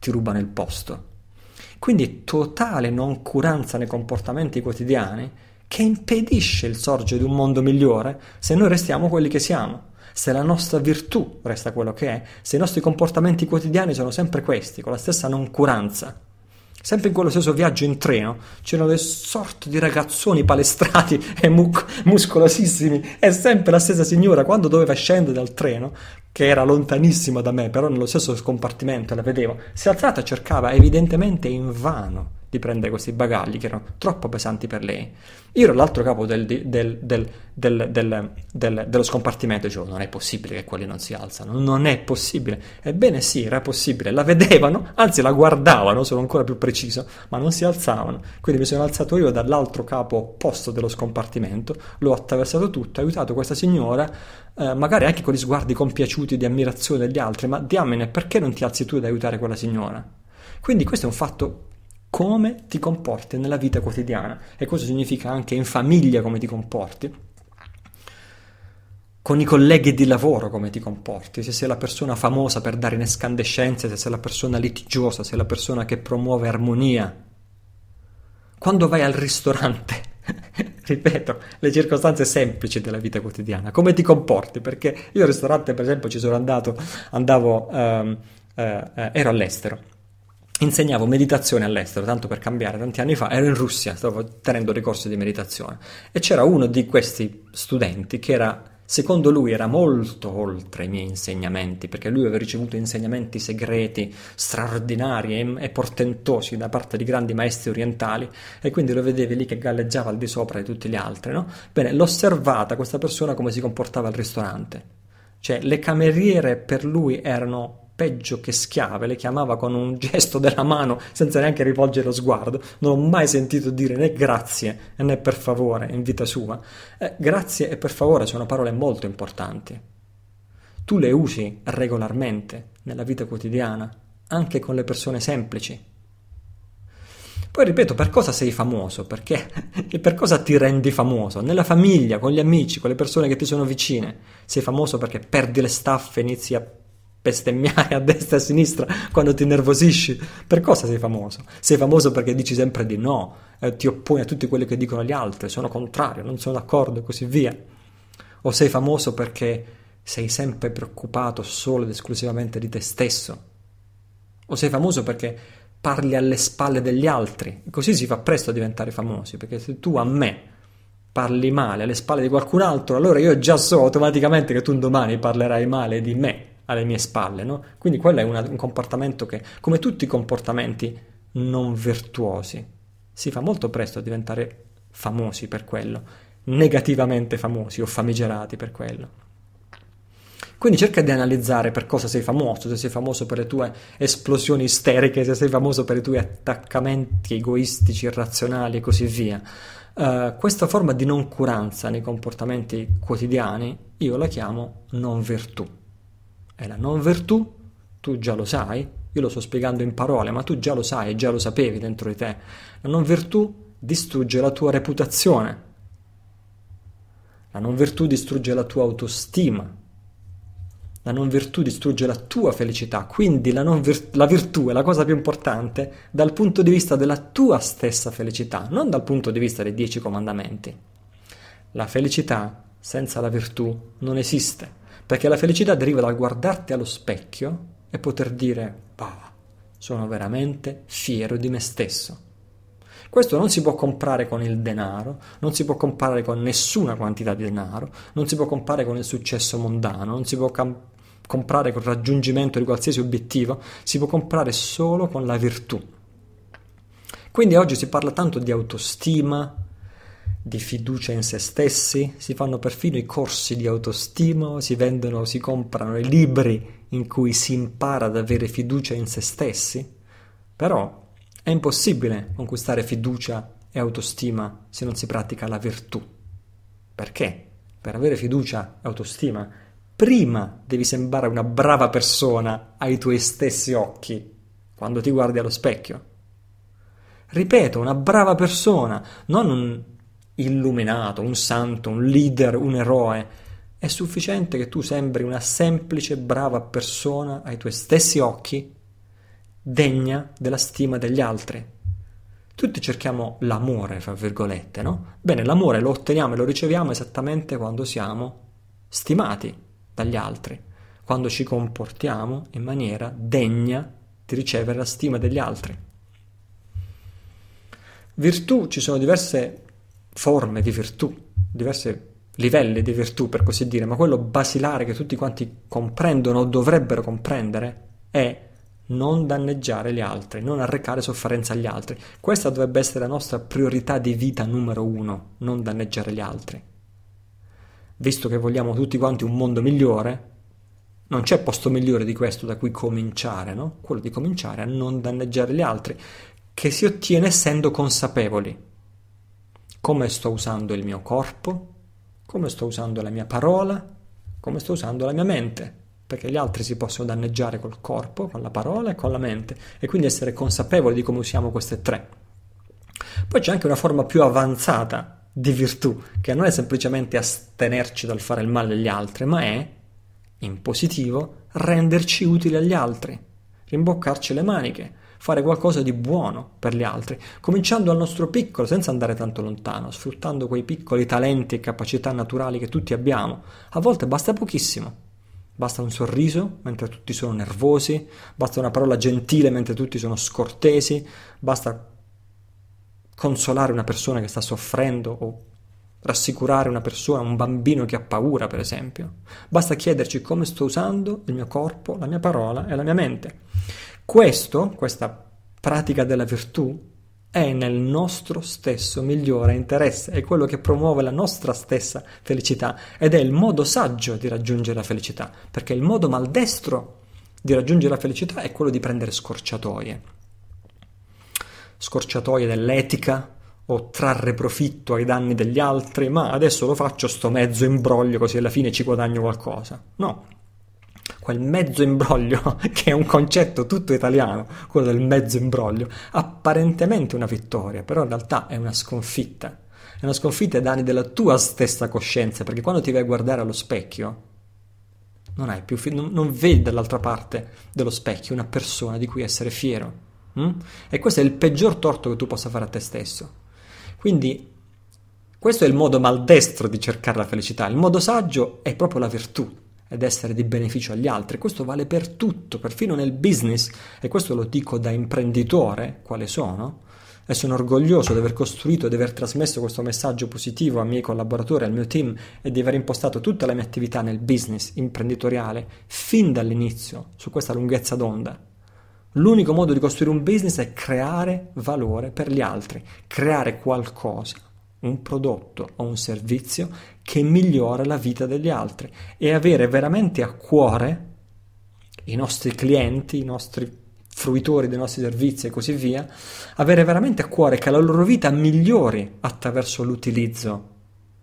ti rubano il posto. Quindi totale noncuranza nei comportamenti quotidiani che impedisce il sorgere di un mondo migliore se noi restiamo quelli che siamo se la nostra virtù resta quello che è, se i nostri comportamenti quotidiani sono sempre questi, con la stessa noncuranza. Sempre in quello stesso viaggio in treno c'erano delle sorte di ragazzoni palestrati e muscolosissimi e sempre la stessa signora quando doveva scendere dal treno che era lontanissima da me, però nello stesso scompartimento la vedevo, si è alzata e cercava evidentemente in vano di prendere questi bagagli che erano troppo pesanti per lei. Io ero l'altro capo del, del, del, dello scompartimento e dicevo non è possibile che quelli non si alzano, non è possibile. Ebbene sì, era possibile, la vedevano, anzi la guardavano, sono ancora più preciso, ma non si alzavano. Quindi mi sono alzato io dall'altro capo opposto dello scompartimento, l'ho attraversato tutto, ho aiutato questa signora eh, magari anche con gli sguardi compiaciuti di ammirazione degli altri, ma diamine, perché non ti alzi tu ad aiutare quella signora? Quindi questo è un fatto come ti comporti nella vita quotidiana e questo significa anche in famiglia come ti comporti con i colleghi di lavoro come ti comporti, se sei la persona famosa per dare in escandescenze, se sei la persona litigiosa, se sei la persona che promuove armonia. Quando vai al ristorante [LAUGHS] [LAUGHS] ripeto, le circostanze semplici della vita quotidiana, come ti comporti, perché io al ristorante per esempio ci sono andato, andavo, ehm, eh, ero all'estero, insegnavo meditazione all'estero, tanto per cambiare, tanti anni fa ero in Russia, stavo tenendo dei corsi di meditazione e c'era uno di questi studenti che era secondo lui era molto oltre i miei insegnamenti, perché lui aveva ricevuto insegnamenti segreti, straordinari e, portentosi da parte di grandi maestri orientali, e quindi lo vedevi lì che galleggiava al di sopra di tutti gli altri, no? Bene, l'ho osservata questa persona come si comportava al ristorante. Cioè, le cameriere per lui erano peggio che schiave, le chiamava con un gesto della mano senza neanche rivolgere lo sguardo, non ho mai sentito dire né grazie né per favore in vita sua. Eh, grazie e per favore sono parole molto importanti. Tu le usi regolarmente nella vita quotidiana, anche con le persone semplici. Poi ripeto, per cosa sei famoso? Perché [LAUGHS] e per cosa ti rendi famoso? Nella famiglia, con gli amici, con le persone che ti sono vicine. Sei famoso perché perdi le staffe, inizi a bestemmiare a destra e a sinistra quando ti nervosisci. Per cosa sei famoso? Sei famoso perché dici sempre di no, eh, ti opponi a tutti quelli che dicono gli altri, sono contrario, non sono d'accordo e così via. O sei famoso perché sei sempre preoccupato solo ed esclusivamente di te stesso. O sei famoso perché parli alle spalle degli altri. Così si fa presto a diventare famosi, perché se tu a me parli male alle spalle di qualcun altro, allora io già so automaticamente che tu un domani parlerai male di me alle mie spalle, no? Quindi quello è una, un comportamento che, come tutti i comportamenti non virtuosi, si fa molto presto a diventare famosi per quello, negativamente famosi o famigerati per quello. Quindi cerca di analizzare per cosa sei famoso, se sei famoso per le tue esplosioni isteriche, se sei famoso per i tuoi attaccamenti egoistici, irrazionali e così via. Uh, questa forma di noncuranza nei comportamenti quotidiani io la chiamo non virtù è la non virtù, tu già lo sai, io lo sto spiegando in parole, ma tu già lo sai, già lo sapevi dentro di te. La non virtù distrugge la tua reputazione. La non virtù distrugge la tua autostima. La non virtù distrugge la tua felicità. Quindi la, virt- la virtù è la cosa più importante dal punto di vista della tua stessa felicità, non dal punto di vista dei dieci comandamenti. La felicità senza la virtù non esiste perché la felicità deriva dal guardarti allo specchio e poter dire, bah, sono veramente fiero di me stesso. Questo non si può comprare con il denaro, non si può comprare con nessuna quantità di denaro, non si può comprare con il successo mondano, non si può cam- comprare con il raggiungimento di qualsiasi obiettivo, si può comprare solo con la virtù. Quindi oggi si parla tanto di autostima, di fiducia in se stessi, si fanno perfino i corsi di autostima, si vendono, si comprano i libri in cui si impara ad avere fiducia in se stessi. Però è impossibile conquistare fiducia e autostima se non si pratica la virtù. Perché? Per avere fiducia e autostima, prima devi sembrare una brava persona ai tuoi stessi occhi, quando ti guardi allo specchio. Ripeto, una brava persona, non un illuminato, un santo, un leader, un eroe. È sufficiente che tu sembri una semplice, brava persona ai tuoi stessi occhi, degna della stima degli altri. Tutti cerchiamo l'amore, fra virgolette, no? Bene, l'amore lo otteniamo e lo riceviamo esattamente quando siamo stimati dagli altri, quando ci comportiamo in maniera degna di ricevere la stima degli altri. Virtù, ci sono diverse forme di virtù, diversi livelli di virtù per così dire, ma quello basilare che tutti quanti comprendono o dovrebbero comprendere è non danneggiare gli altri, non arrecare sofferenza agli altri. Questa dovrebbe essere la nostra priorità di vita numero uno, non danneggiare gli altri. Visto che vogliamo tutti quanti un mondo migliore, non c'è posto migliore di questo da cui cominciare, no? Quello di cominciare a non danneggiare gli altri, che si ottiene essendo consapevoli come sto usando il mio corpo, come sto usando la mia parola, come sto usando la mia mente, perché gli altri si possono danneggiare col corpo, con la parola e con la mente, e quindi essere consapevoli di come usiamo queste tre. Poi c'è anche una forma più avanzata di virtù, che non è semplicemente astenerci dal fare il male agli altri, ma è, in positivo, renderci utili agli altri, rimboccarci le maniche, fare qualcosa di buono per gli altri, cominciando al nostro piccolo, senza andare tanto lontano, sfruttando quei piccoli talenti e capacità naturali che tutti abbiamo. A volte basta pochissimo. Basta un sorriso mentre tutti sono nervosi, basta una parola gentile mentre tutti sono scortesi, basta consolare una persona che sta soffrendo o rassicurare una persona, un bambino che ha paura, per esempio. Basta chiederci come sto usando il mio corpo, la mia parola e la mia mente. Questo, questa pratica della virtù, è nel nostro stesso migliore interesse, è quello che promuove la nostra stessa felicità ed è il modo saggio di raggiungere la felicità, perché il modo maldestro di raggiungere la felicità è quello di prendere scorciatoie, scorciatoie dell'etica o trarre profitto ai danni degli altri, ma adesso lo faccio sto mezzo imbroglio così alla fine ci guadagno qualcosa. No, quel mezzo imbroglio, [LAUGHS] che è un concetto tutto italiano, quello del mezzo imbroglio, apparentemente una vittoria, però in realtà è una sconfitta. È una sconfitta ai danni della tua stessa coscienza, perché quando ti vai a guardare allo specchio, non, più, non, non vedi dall'altra parte dello specchio una persona di cui essere fiero. Mm? E questo è il peggior torto che tu possa fare a te stesso. Quindi questo è il modo maldestro di cercare la felicità. Il modo saggio è proprio la virtù, ed essere di beneficio agli altri. Questo vale per tutto, perfino nel business, e questo lo dico da imprenditore, quale sono, e sono orgoglioso di aver costruito, di aver trasmesso questo messaggio positivo ai miei collaboratori, al mio team e di aver impostato tutta la mia attività nel business imprenditoriale fin dall'inizio su questa lunghezza d'onda. L'unico modo di costruire un business è creare valore per gli altri, creare qualcosa un prodotto o un servizio che migliora la vita degli altri e avere veramente a cuore i nostri clienti, i nostri fruitori dei nostri servizi e così via, avere veramente a cuore che la loro vita migliori attraverso l'utilizzo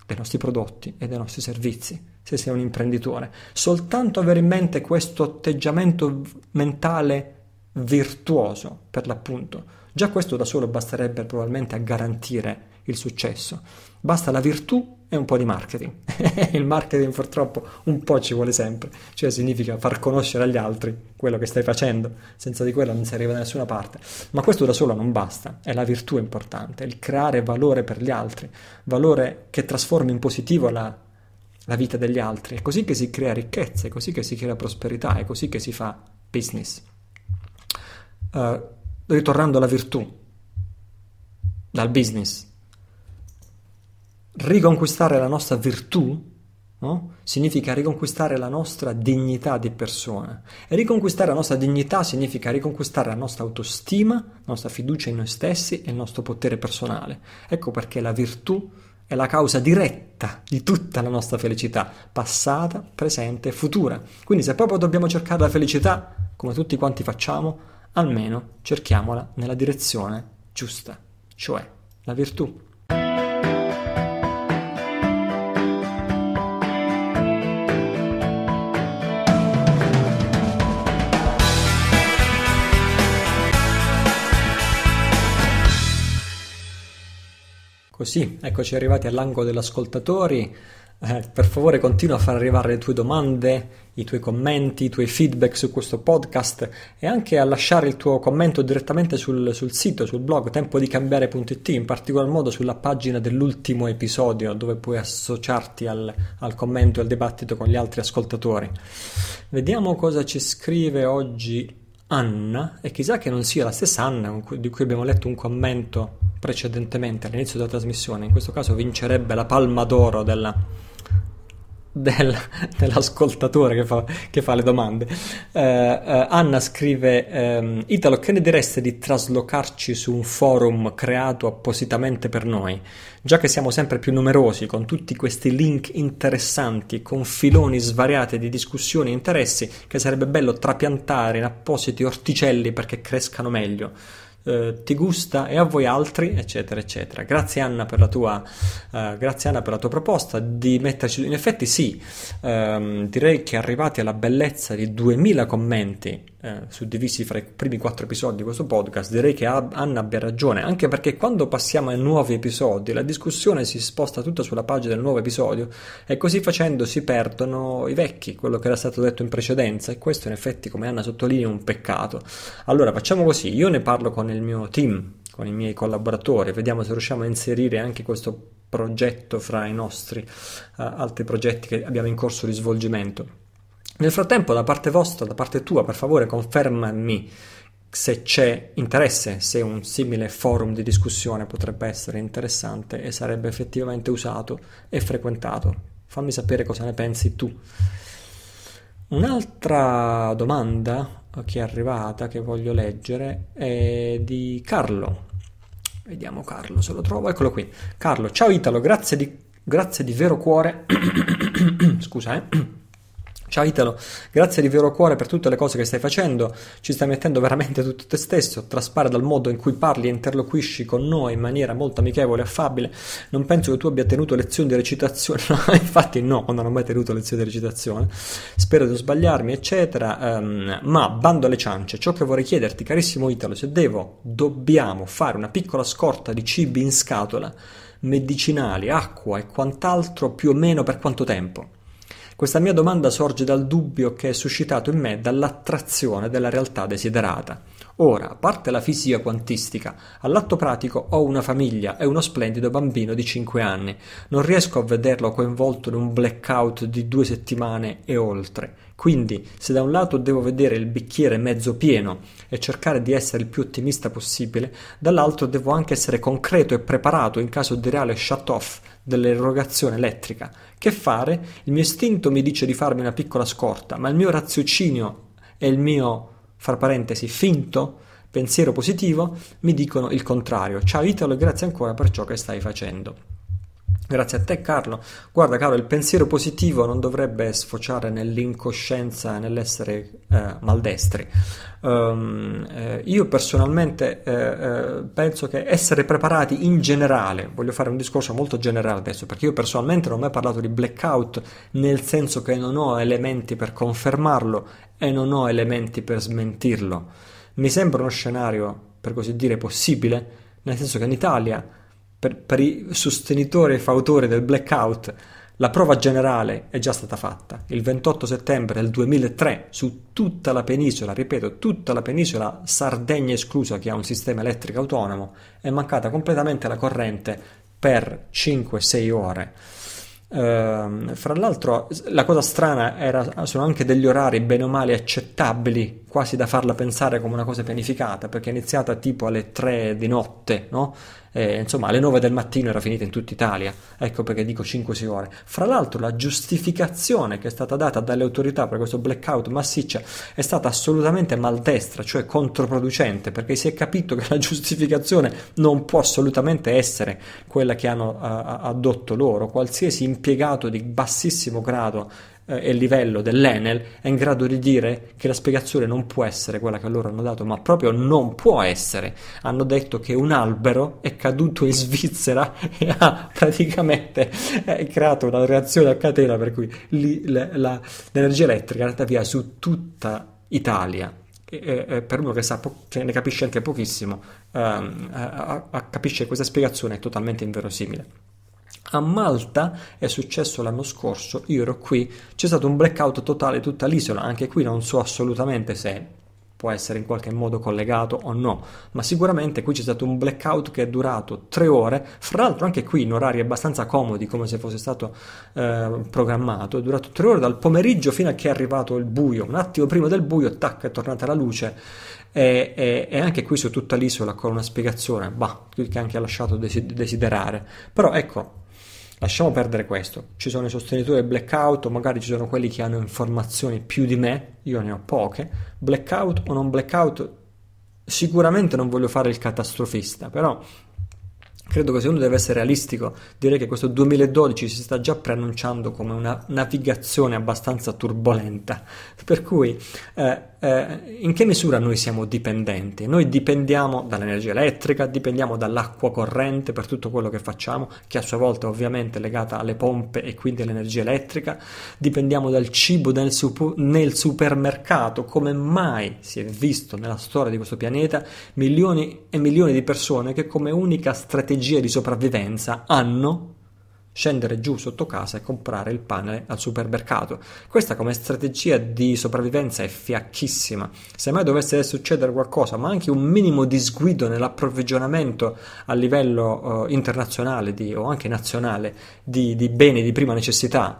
dei nostri prodotti e dei nostri servizi, se sei un imprenditore. Soltanto avere in mente questo atteggiamento mentale virtuoso, per l'appunto, già questo da solo basterebbe probabilmente a garantire il successo. Basta la virtù e un po' di marketing. [LAUGHS] il marketing purtroppo un po' ci vuole sempre, cioè significa far conoscere agli altri quello che stai facendo, senza di quello non si arriva da nessuna parte. Ma questo da solo non basta, è la virtù importante, il creare valore per gli altri, valore che trasformi in positivo la, la vita degli altri. È così che si crea ricchezza, è così che si crea prosperità, è così che si fa business. Uh, ritornando alla virtù, dal business riconquistare la nostra virtù no? significa riconquistare la nostra dignità di persona. E riconquistare la nostra dignità significa riconquistare la nostra autostima, la nostra fiducia in noi stessi e il nostro potere personale. Ecco perché la virtù è la causa diretta di tutta la nostra felicità, passata, presente e futura. Quindi se proprio dobbiamo cercare la felicità, come tutti quanti facciamo, almeno cerchiamola nella direzione giusta, cioè la virtù. Così, eccoci arrivati all'angolo degli ascoltatori. Eh, per favore continua a far arrivare le tue domande, i tuoi commenti, i tuoi feedback su questo podcast e anche a lasciare il tuo commento direttamente sul, sul sito, sul blog tempodicambiare.it, in particolar modo sulla pagina dell'ultimo episodio dove puoi associarti al, al commento e al dibattito con gli altri ascoltatori. Vediamo cosa ci scrive oggi Anna, e chissà che non sia la stessa Anna di cui abbiamo letto un commento precedentemente all'inizio della trasmissione, in questo caso vincerebbe la palma d'oro della del, dell'ascoltatore che fa, che fa, le domande. Uh, uh, Anna scrive: um, Italo, che ne direste di traslocarci su un forum creato appositamente per noi? Già che siamo sempre più numerosi, con tutti questi link interessanti, con filoni svariati di discussioni e interessi, che sarebbe bello trapiantare in appositi orticelli perché crescano meglio eh, ti gusta e a voi altri, eccetera, eccetera. Grazie Anna per la tua, eh, grazie Anna per la tua proposta di metterci. In effetti, sì, ehm, direi che arrivati alla bellezza di 2000 commenti eh, suddivisi fra i primi quattro episodi di questo podcast, direi che Anna abbia ragione, anche perché quando passiamo ai nuovi episodi la discussione si sposta tutta sulla pagina del nuovo episodio e così facendo si perdono i vecchi, quello che era stato detto in precedenza e questo in effetti come Anna sottolinea è un peccato. Allora facciamo così, io ne parlo con il mio team, con i miei collaboratori, vediamo se riusciamo a inserire anche questo progetto fra i nostri uh, altri progetti che abbiamo in corso di svolgimento. Nel frattempo, da parte vostra, da parte tua, per favore, confermami se c'è interesse, se un simile forum di discussione potrebbe essere interessante e sarebbe effettivamente usato e frequentato. Fammi sapere cosa ne pensi tu. Un'altra domanda, che è arrivata, che voglio leggere, è di Carlo. Vediamo Carlo se lo trovo, eccolo qui. Carlo, ciao Italo, grazie di, grazie di vero cuore. [COUGHS] Scusa, eh Ciao Italo, grazie di vero cuore per tutte le cose che stai facendo, ci stai mettendo veramente tutto te stesso, traspare dal modo in cui parli e interloquisci con noi in maniera molto amichevole e affabile. Non penso che tu abbia tenuto lezioni di recitazione, [LAUGHS] no, infatti no, non ho mai tenuto lezioni di recitazione, spero di non sbagliarmi, eccetera, um, ma bando alle ciance, ciò che vorrei chiederti, carissimo Italo, se devo, dobbiamo fare una piccola scorta di cibi in scatola, medicinali, acqua e quant'altro più o meno per quanto tempo? Questa mia domanda sorge dal dubbio che è suscitato in me dall'attrazione della realtà desiderata. Ora, a parte la fisica quantistica, all'atto pratico ho una famiglia e uno splendido bambino di 5 anni. Non riesco a vederlo coinvolto in un blackout di due settimane e oltre. Quindi, se da un lato devo vedere il bicchiere mezzo pieno e cercare di essere il più ottimista possibile, dall'altro devo anche essere concreto e preparato in caso di reale shut-off dell'erogazione elettrica. Che fare? Il mio istinto mi dice di farmi una piccola scorta, ma il mio raziocinio e il mio, fra parentesi, finto pensiero positivo mi dicono il contrario. Ciao Italo e grazie ancora per ciò che stai facendo. Grazie a te Carlo. Guarda Carlo, il pensiero positivo non dovrebbe sfociare nell'incoscienza e nell'essere eh, maldestri. Um, eh, io personalmente eh, eh, penso che essere preparati in generale, voglio fare un discorso molto generale adesso, perché io personalmente non ho mai parlato di blackout nel senso che non ho elementi per confermarlo e non ho elementi per smentirlo. Mi sembra uno scenario, per così dire, possibile, nel senso che in Italia per, per i sostenitori e fautori del blackout la prova generale è già stata fatta. Il 28 settembre del 2003 su tutta la penisola, ripeto, tutta la penisola, Sardegna esclusa che ha un sistema elettrico autonomo, è mancata completamente la corrente per 5-6 ore. Uh, fra l'altro, la cosa strana era, sono anche degli orari bene o male accettabili, quasi da farla pensare come una cosa pianificata, perché è iniziata tipo alle 3 di notte, no? eh, insomma alle 9 del mattino era finita in tutta Italia, ecco perché dico 5-6 ore. Fra l'altro la giustificazione che è stata data dalle autorità per questo blackout massiccia è stata assolutamente maldestra, cioè controproducente, perché si è capito che la giustificazione non può assolutamente essere quella che hanno eh, a, a, loro, qualsiasi impiegato di bassissimo grado eh, e il livello dell'Enel è in grado di dire che la spiegazione non può essere quella che loro hanno dato, ma proprio non può essere. Hanno detto che un albero è caduto in Svizzera e ha praticamente eh, creato una reazione a catena per cui li, la, la, l'energia elettrica è andata via su tutta Italia. E, e, per uno che sa, po- cioè, ne capisce anche pochissimo, ehm, eh, a, a, a capisce questa spiegazione è totalmente inverosimile. A Malta è successo l'anno scorso, io ero qui, c'è stato un blackout totale tutta l'isola, anche qui non so assolutamente se può essere in qualche modo collegato o no, ma sicuramente qui c'è stato un blackout che è durato tre ore, fra l'altro anche qui in orari abbastanza comodi come se fosse stato eh, programmato, è durato tre ore dal pomeriggio fino a che è arrivato il buio, un attimo prima del buio, tac, è tornata la luce e, e, e, anche qui su tutta l'isola con una spiegazione, bah, che anche ha lasciato desiderare, però ecco, Lasciamo perdere questo. Ci sono i sostenitori del blackout, o magari ci sono quelli che hanno informazioni più di me, io ne ho poche. Blackout o non blackout, sicuramente non voglio fare il catastrofista, però Credo che se uno deve essere realistico, direi che questo 2012 si sta già preannunciando come una navigazione abbastanza turbolenta. [LAUGHS] Per cui, eh, eh, in che misura noi siamo dipendenti? Noi dipendiamo dall'energia elettrica, dipendiamo dall'acqua corrente per tutto quello che facciamo, che a sua volta è ovviamente legata alle pompe e quindi all'energia elettrica, dipendiamo dal cibo nel, sup- nel supermercato, come mai si è visto nella storia di questo pianeta milioni e milioni di persone che come unica strategia strategie di sopravvivenza hanno scendere giù sotto casa e comprare il pane al supermercato. Questa come strategia di sopravvivenza è fiacchissima. Se mai dovesse succedere qualcosa, ma anche un minimo di disguido nell'approvvigionamento a livello eh, internazionale di, o anche nazionale di, di beni di prima necessità,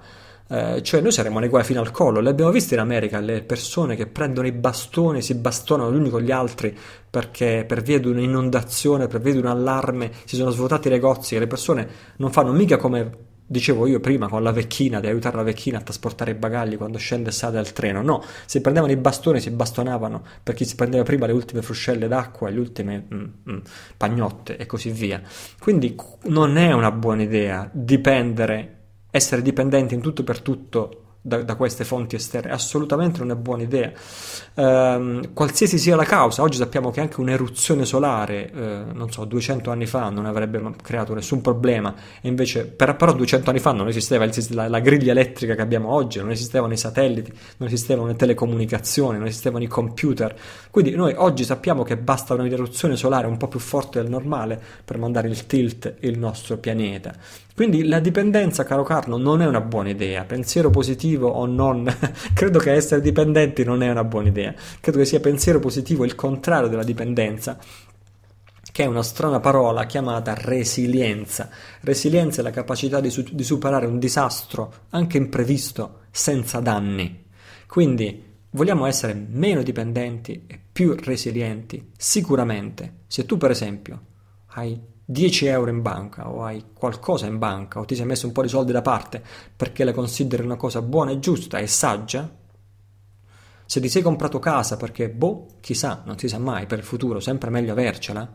eh, cioè noi saremmo nei guai fino al collo. l'abbiamo visto in America le persone che prendono i bastoni, si bastonano gli uni con gli altri perché per via di un'inondazione, per via di un allarme, si sono svuotati i negozi le persone non fanno mica come dicevo io prima con la vecchina, di aiutare la vecchina a trasportare i bagagli quando scende e sale dal treno. No, si prendevano i bastoni, si bastonavano per chi si prendeva prima le ultime fruscelle d'acqua, le ultime mm, mm, pagnotte e così via. Quindi non è una buona idea dipendere essere dipendenti in tutto e per tutto da, da, queste fonti esterne. Assolutamente non è buona idea. Eh, qualsiasi sia la causa, oggi sappiamo che anche un'eruzione solare, eh, non so, 200 anni fa non avrebbe creato nessun problema, e invece per, però 200 anni fa non esisteva il, la, la, griglia elettrica che abbiamo oggi, non esistevano i satelliti, non esistevano le telecomunicazioni, non esistevano i computer. Quindi noi oggi sappiamo che basta un'eruzione solare un po' più forte del normale per mandare il tilt il nostro pianeta. Quindi la dipendenza, caro Carlo, non è una buona idea. Pensiero positivo positivo o non, [LAUGHS] credo che essere dipendenti non è una buona idea. Credo che sia pensiero positivo il contrario della dipendenza, che è una strana parola chiamata resilienza. Resilienza è la capacità di, su- di superare un disastro, anche imprevisto, senza danni. Quindi vogliamo essere meno dipendenti e più resilienti, sicuramente. Se tu, per esempio, hai 10 euro in banca o hai qualcosa in banca o ti sei messo un po' di soldi da parte perché la consideri una cosa buona e giusta e saggia, se ti sei comprato casa perché, boh, chissà, non si sa mai, per il futuro sempre meglio avercela,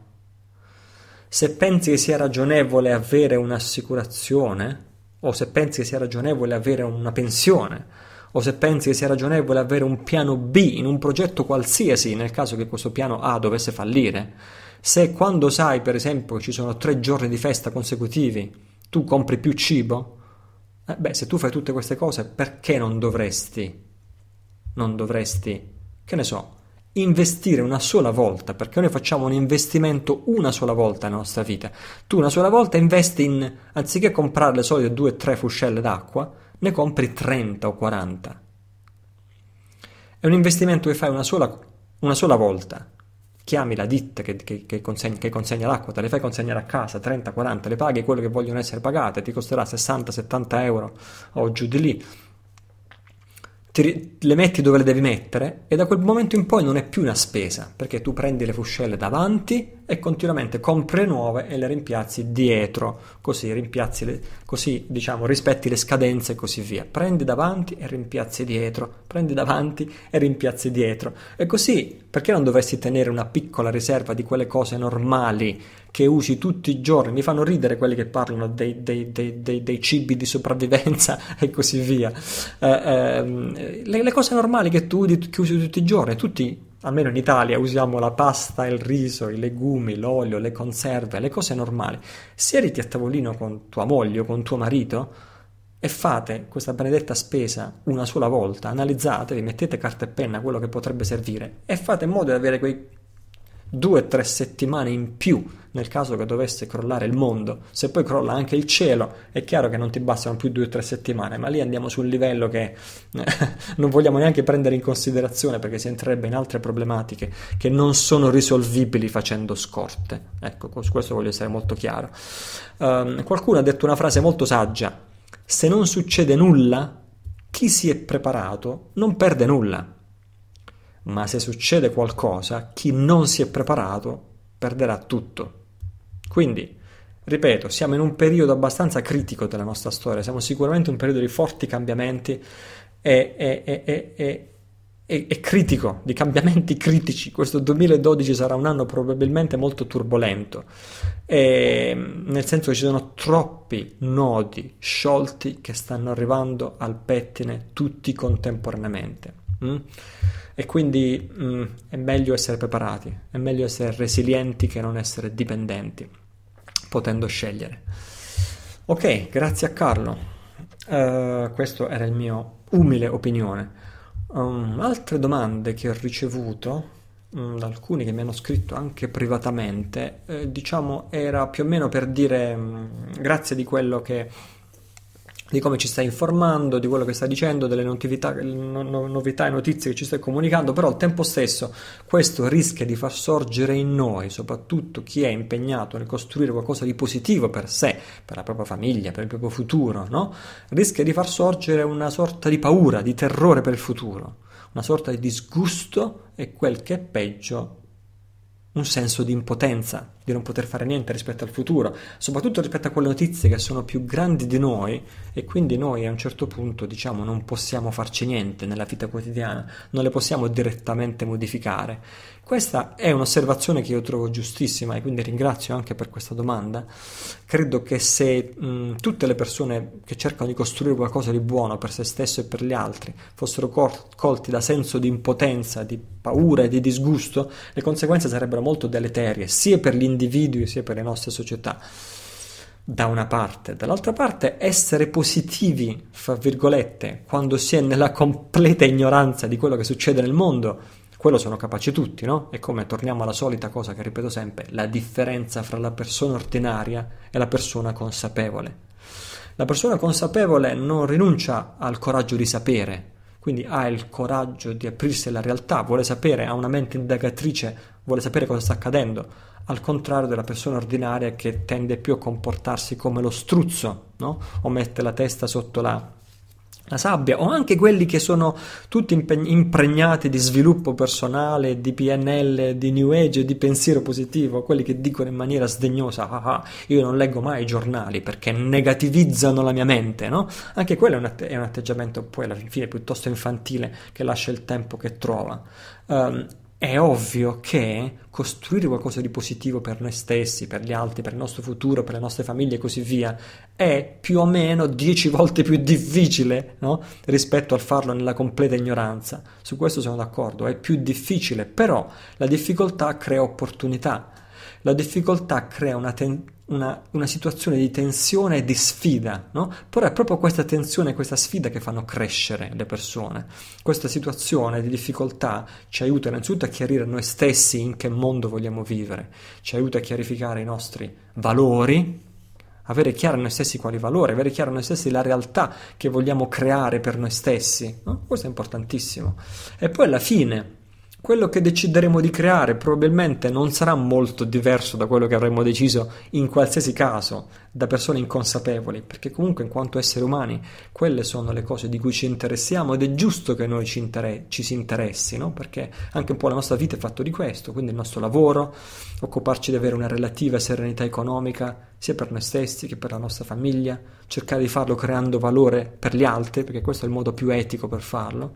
se pensi che sia ragionevole avere un'assicurazione, o se pensi che sia ragionevole avere una pensione, o se pensi che sia ragionevole avere un piano B in un progetto qualsiasi, nel caso che questo piano A dovesse fallire, se quando sai, per esempio, ci sono tre giorni di festa consecutivi, tu compri più cibo, eh beh, se tu fai tutte queste cose, perché non dovresti? Non dovresti, che ne so, investire una sola volta, perché noi facciamo un investimento una sola volta nella nostra vita. Tu una sola volta investi in, anziché comprare le solite 2-3 fuscelle d'acqua, ne compri 30 o 40. È un investimento che fai una sola, una sola volta chiami la ditta che, che, che, consegna, che, consegna, l'acqua, te le fai consegnare a casa 30, 40, le paghi quello che vogliono essere pagate, ti costerà 60, 70 euro o giù di lì ti, le metti dove le devi mettere e da quel momento in poi non è più una spesa perché tu prendi le fuscelle davanti e continuamente compri nuove e le rimpiazzi dietro, così, rimpiazzi le, così diciamo rispetti le scadenze e così via. Prendi davanti e rimpiazzi dietro, prendi davanti e rimpiazzi dietro. E così perché non dovresti tenere una piccola riserva di quelle cose normali? che usi tutti i giorni, mi fanno ridere quelli che parlano dei, dei, dei, dei cibi di sopravvivenza [LAUGHS] e così via, eh, eh, le, le, cose normali che tu che usi tutti i giorni, tutti almeno in Italia usiamo la pasta, il riso, i legumi, l'olio, le conserve, le cose normali. Siediti a tavolino con tua moglie o con tuo marito e fate questa benedetta spesa una sola volta, analizzatevi, mettete carta e penna quello che potrebbe servire e fate in modo di avere quei due o tre settimane in più nel caso che dovesse crollare il mondo, se poi crolla anche il cielo, è chiaro che non ti bastano più due o tre settimane, ma lì andiamo su un livello che eh, [LAUGHS] non vogliamo neanche prendere in considerazione perché si entrerebbe in altre problematiche che non sono risolvibili facendo scorte. Ecco, su questo voglio essere molto chiaro. Um, qualcuno ha detto una frase molto saggia, se non succede nulla, chi si è preparato non perde nulla ma se succede qualcosa, chi non si è preparato perderà tutto. Quindi, ripeto, siamo in un periodo abbastanza critico della nostra storia, siamo sicuramente in un periodo di forti cambiamenti e, e, e, e, critico, di cambiamenti [LAUGHS] critici. Questo 2012 sarà un anno probabilmente molto turbolento, nel senso che ci sono troppi nodi sciolti che stanno arrivando al pettine tutti contemporaneamente. Mm? E quindi mh, mm, è meglio essere preparati, è meglio essere resilienti che non essere dipendenti, potendo scegliere. Ok, grazie a Carlo. Uh, questo era il mio umile opinione. Um, altre domande che ho ricevuto um, da alcuni che mi hanno scritto anche privatamente, eh, diciamo, era più o meno per dire um, grazie di quello che di come ci stai informando, di quello che stai dicendo, delle notività, no, novità e notizie che ci stai comunicando, però al tempo stesso questo rischia di far sorgere in noi, soprattutto chi è impegnato nel costruire qualcosa di positivo per sé, per la propria famiglia, per il proprio futuro, no? rischia di far sorgere una sorta di paura, di terrore per il futuro, una sorta di disgusto e quel che è peggio, un senso di impotenza di non poter fare niente rispetto al futuro, soprattutto rispetto a quelle notizie che sono più grandi di noi e quindi noi a un certo punto diciamo non possiamo farci niente nella vita quotidiana, non le possiamo direttamente modificare. Questa è un'osservazione che io trovo giustissima e quindi ringrazio anche per questa domanda. Credo che se mh, tutte le persone che cercano di costruire qualcosa di buono per se stesso e per gli altri fossero col- colti da senso di impotenza, di paura e di disgusto, le conseguenze sarebbero molto deleterie sia per gli individui individui sia per le nostre società da una parte, dall'altra parte essere positivi, fra virgolette, quando si è nella completa ignoranza di quello che succede nel mondo, quello sono capaci tutti, no? E come torniamo alla solita cosa che ripeto sempre, la differenza fra la persona ordinaria e la persona consapevole. La persona consapevole non rinuncia al coraggio di sapere, quindi ha il coraggio di aprirsi alla realtà, vuole sapere, ha una mente indagatrice, vuole sapere cosa sta accadendo, al contrario della persona ordinaria che tende più a comportarsi come lo struzzo, no? o mette la testa sotto la, la sabbia, o anche quelli che sono tutti impeg- impregnati di sviluppo personale, di PNL, di New Age, di pensiero positivo, quelli che dicono in maniera sdegnosa, ah, ah, ah, io non leggo mai i giornali perché negativizzano la mia mente, no? Anche quello è un, att- è un atteggiamento poi alla fine piuttosto infantile che lascia il tempo che trova. Um, è ovvio che costruire qualcosa di positivo per noi stessi, per gli altri, per il nostro futuro, per le nostre famiglie e così via, è più o meno dieci volte più difficile no? rispetto al farlo nella completa ignoranza. Su questo sono d'accordo, è più difficile, però la difficoltà crea opportunità. La difficoltà crea una ten- una, una, situazione di tensione e di sfida, no? Però è proprio questa tensione e questa sfida che fanno crescere le persone. Questa situazione di difficoltà ci aiuta innanzitutto a chiarire noi stessi in che mondo vogliamo vivere, ci aiuta a chiarificare i nostri valori, avere chiaro noi stessi quali valori, avere chiaro noi stessi la realtà che vogliamo creare per noi stessi. No? Questo è importantissimo. E poi alla fine quello che decideremo di creare probabilmente non sarà molto diverso da quello che avremmo deciso in qualsiasi caso da persone inconsapevoli, perché comunque in quanto esseri umani quelle sono le cose di cui ci interessiamo ed è giusto che noi ci, inter- ci si interessi, no? perché anche un po' la nostra vita è fatta di questo, quindi il nostro lavoro, occuparci di avere una relativa serenità economica, sia per noi stessi che per la nostra famiglia, cercare di farlo creando valore per gli altri, perché questo è il modo più etico per farlo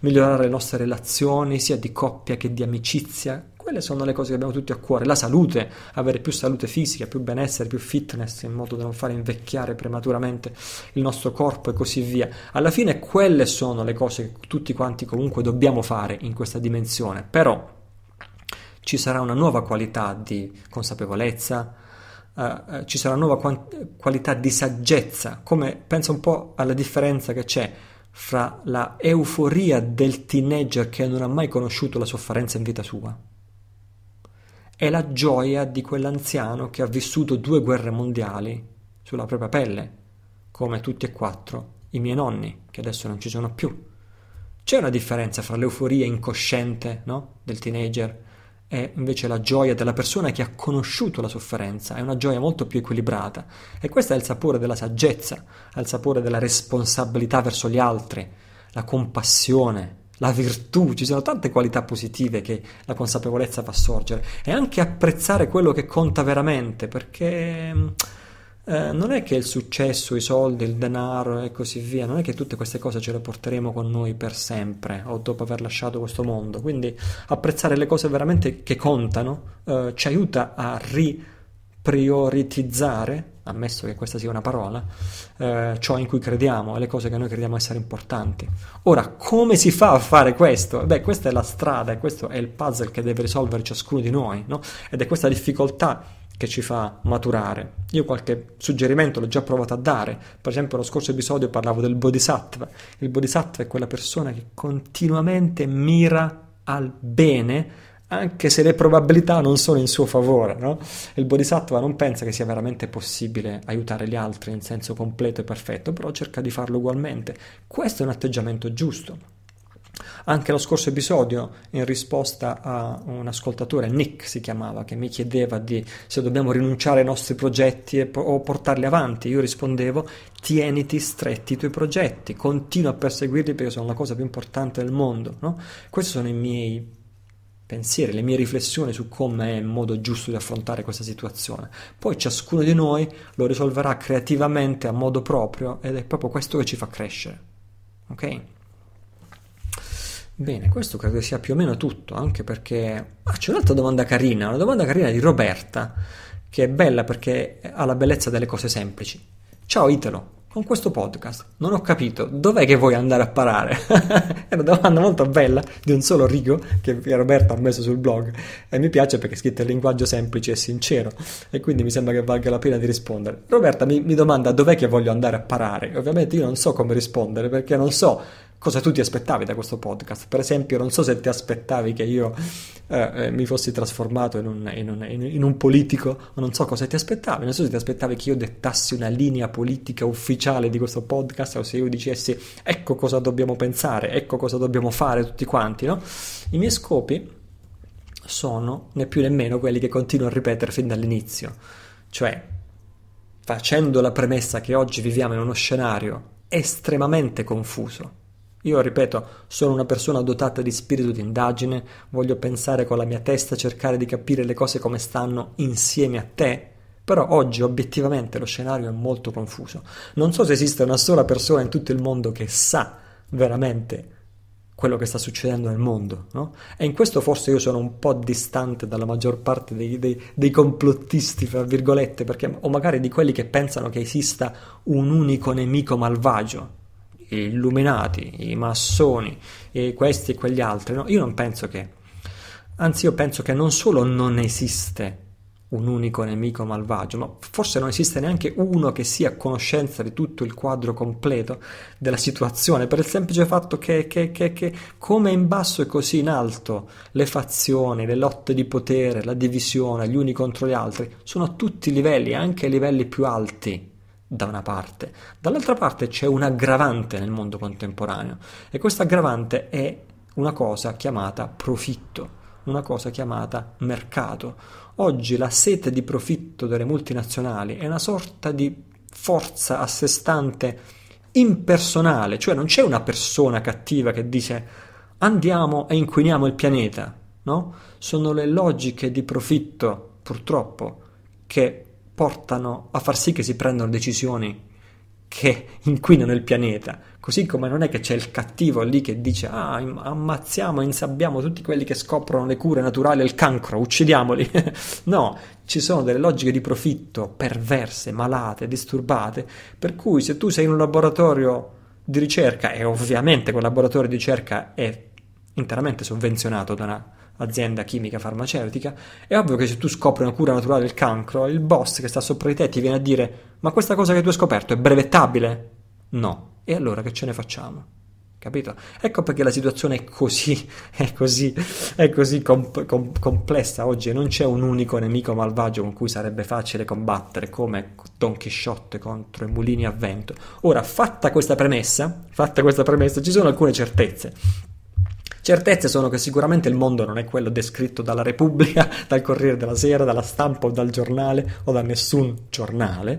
migliorare le nostre relazioni sia di coppia che di amicizia. Quelle sono le cose che abbiamo tutti a cuore. La salute, avere più salute fisica, più benessere, più fitness, in modo da non far invecchiare prematuramente il nostro corpo e così via. Alla fine quelle sono le cose che tutti quanti comunque dobbiamo fare in questa dimensione. Però ci sarà una nuova qualità di consapevolezza, Uh, ci sarà una nuova quant- qualità di saggezza, come pensa un po' alla differenza che c'è fra la euforia del teenager che non ha mai conosciuto la sofferenza in vita sua e la gioia di quell'anziano che ha vissuto due guerre mondiali sulla propria pelle, come tutti e quattro i miei nonni, che adesso non ci sono più. C'è una differenza fra l'euforia incosciente no? del teenager è invece la gioia della persona che ha conosciuto la sofferenza, è una gioia molto più equilibrata e questo è il sapore della saggezza, è il sapore della responsabilità verso gli altri, la compassione, la virtù, ci sono tante qualità positive che la consapevolezza fa sorgere e anche apprezzare quello che conta veramente perché eh, non è che il successo, i soldi, il denaro e così via, non è che tutte queste cose ce le porteremo con noi per sempre o dopo aver lasciato questo mondo. Quindi apprezzare le cose veramente che contano eh, ci aiuta a riprioritizzare, ammesso che questa sia una parola, eh, ciò in cui crediamo e le cose che noi crediamo essere importanti. Ora, come si fa a fare questo? Beh, questa è la strada e questo è il puzzle che deve risolvere ciascuno di noi, no? Ed è questa difficoltà che ci fa maturare. Io qualche suggerimento l'ho già provato a dare, per esempio nello scorso episodio parlavo del bodhisattva. Il bodhisattva è quella persona che continuamente mira al bene anche se le probabilità non sono in suo favore, no? Il bodhisattva non pensa che sia veramente possibile aiutare gli altri in senso completo e perfetto, però cerca di farlo ugualmente. Questo è un atteggiamento giusto. Anche lo scorso episodio, in risposta a un ascoltatore, Nick si chiamava, che mi chiedeva di, se dobbiamo rinunciare ai nostri progetti po- o portarli avanti, io rispondevo tieniti stretti i tuoi progetti, continua a perseguirli perché sono la cosa più importante del mondo. No? Questi sono i miei pensieri, le mie riflessioni su come è il modo giusto di affrontare questa situazione. Poi ciascuno di noi lo risolverà creativamente a modo proprio ed è proprio questo che ci fa crescere. Ok? Bene, questo credo sia più o meno tutto, anche perché... Ah, c'è un'altra domanda carina, una domanda carina di Roberta, che è bella perché ha la bellezza delle cose semplici. Ciao Italo, con questo podcast non ho capito dov'è che vuoi andare a parare. [LAUGHS] è una domanda molto bella, di un solo rigo, che Roberta ha messo sul blog, e mi piace perché è scritta in linguaggio semplice e sincero, e quindi mi sembra che valga la pena di rispondere. Roberta mi, mi domanda dov'è che voglio andare a parare. Ovviamente io non so come rispondere, perché non so cosa tu ti aspettavi da questo podcast. Per esempio, non so se ti aspettavi che io eh, eh mi fossi trasformato in un, in, un, in un, politico, non so cosa ti aspettavi, non so se ti aspettavi che io dettassi una linea politica ufficiale di questo podcast o se io dicessi ecco cosa dobbiamo pensare, ecco cosa dobbiamo fare tutti quanti, no? I miei scopi sono né più né meno quelli che continuo a ripetere fin dall'inizio, cioè facendo la premessa che oggi viviamo in uno scenario estremamente confuso, io ripeto, sono una persona dotata di spirito di indagine, voglio pensare con la mia testa, cercare di capire le cose come stanno insieme a te, però oggi obiettivamente lo scenario è molto confuso. Non so se esiste una sola persona in tutto il mondo che sa veramente quello che sta succedendo nel mondo. No? E in questo forse io sono un po' distante dalla maggior parte dei, dei, dei, complottisti, fra virgolette, perché, o magari di quelli che pensano che esista un unico nemico malvagio illuminati, i massoni, e questi e quegli altri, no? Io non penso che, anzi io penso che non solo non esiste un unico nemico malvagio, ma forse non esiste neanche uno che sia a conoscenza di tutto il quadro completo della situazione, per il semplice fatto che, che, che, che come in basso e così in alto le fazioni, le lotte di potere, la divisione, gli uni contro gli altri, sono a tutti i livelli, anche ai livelli più alti da una parte, dall'altra parte c'è un aggravante nel mondo contemporaneo e questo aggravante è una cosa chiamata profitto, una cosa chiamata mercato. Oggi la sete di profitto delle multinazionali è una sorta di forza a sé stante impersonale, cioè non c'è una persona cattiva che dice andiamo e inquiniamo il pianeta, no? Sono le logiche di profitto, purtroppo, che portano a far sì che si prendano decisioni che inquinano il pianeta. Così come non è che c'è il cattivo lì che dice ah, ammazziamo, insabbiamo tutti quelli che scoprono le cure naturali al cancro, uccidiamoli. [LAUGHS] no, ci sono delle logiche di profitto perverse, malate, disturbate, per cui se tu sei in un laboratorio di ricerca e ovviamente quel laboratorio di ricerca è interamente sovvenzionato da una azienda chimica farmaceutica, è ovvio che se tu scopri una cura naturale del cancro, il boss che sta sopra di te ti viene a dire ma questa cosa che tu hai scoperto è brevettabile? No. E allora che ce ne facciamo? Capito? Ecco perché la situazione è così, [LAUGHS] è così, è così comp- comp- complessa oggi e non c'è un unico nemico malvagio con cui sarebbe facile combattere come Don Chisciotte contro i mulini a vento. Ora, fatta questa premessa, fatta questa premessa, ci sono alcune certezze. Certezze sono che sicuramente il mondo non è quello descritto dalla Repubblica, [LAUGHS] dal Corriere della Sera, dalla stampa o dal giornale o da nessun giornale.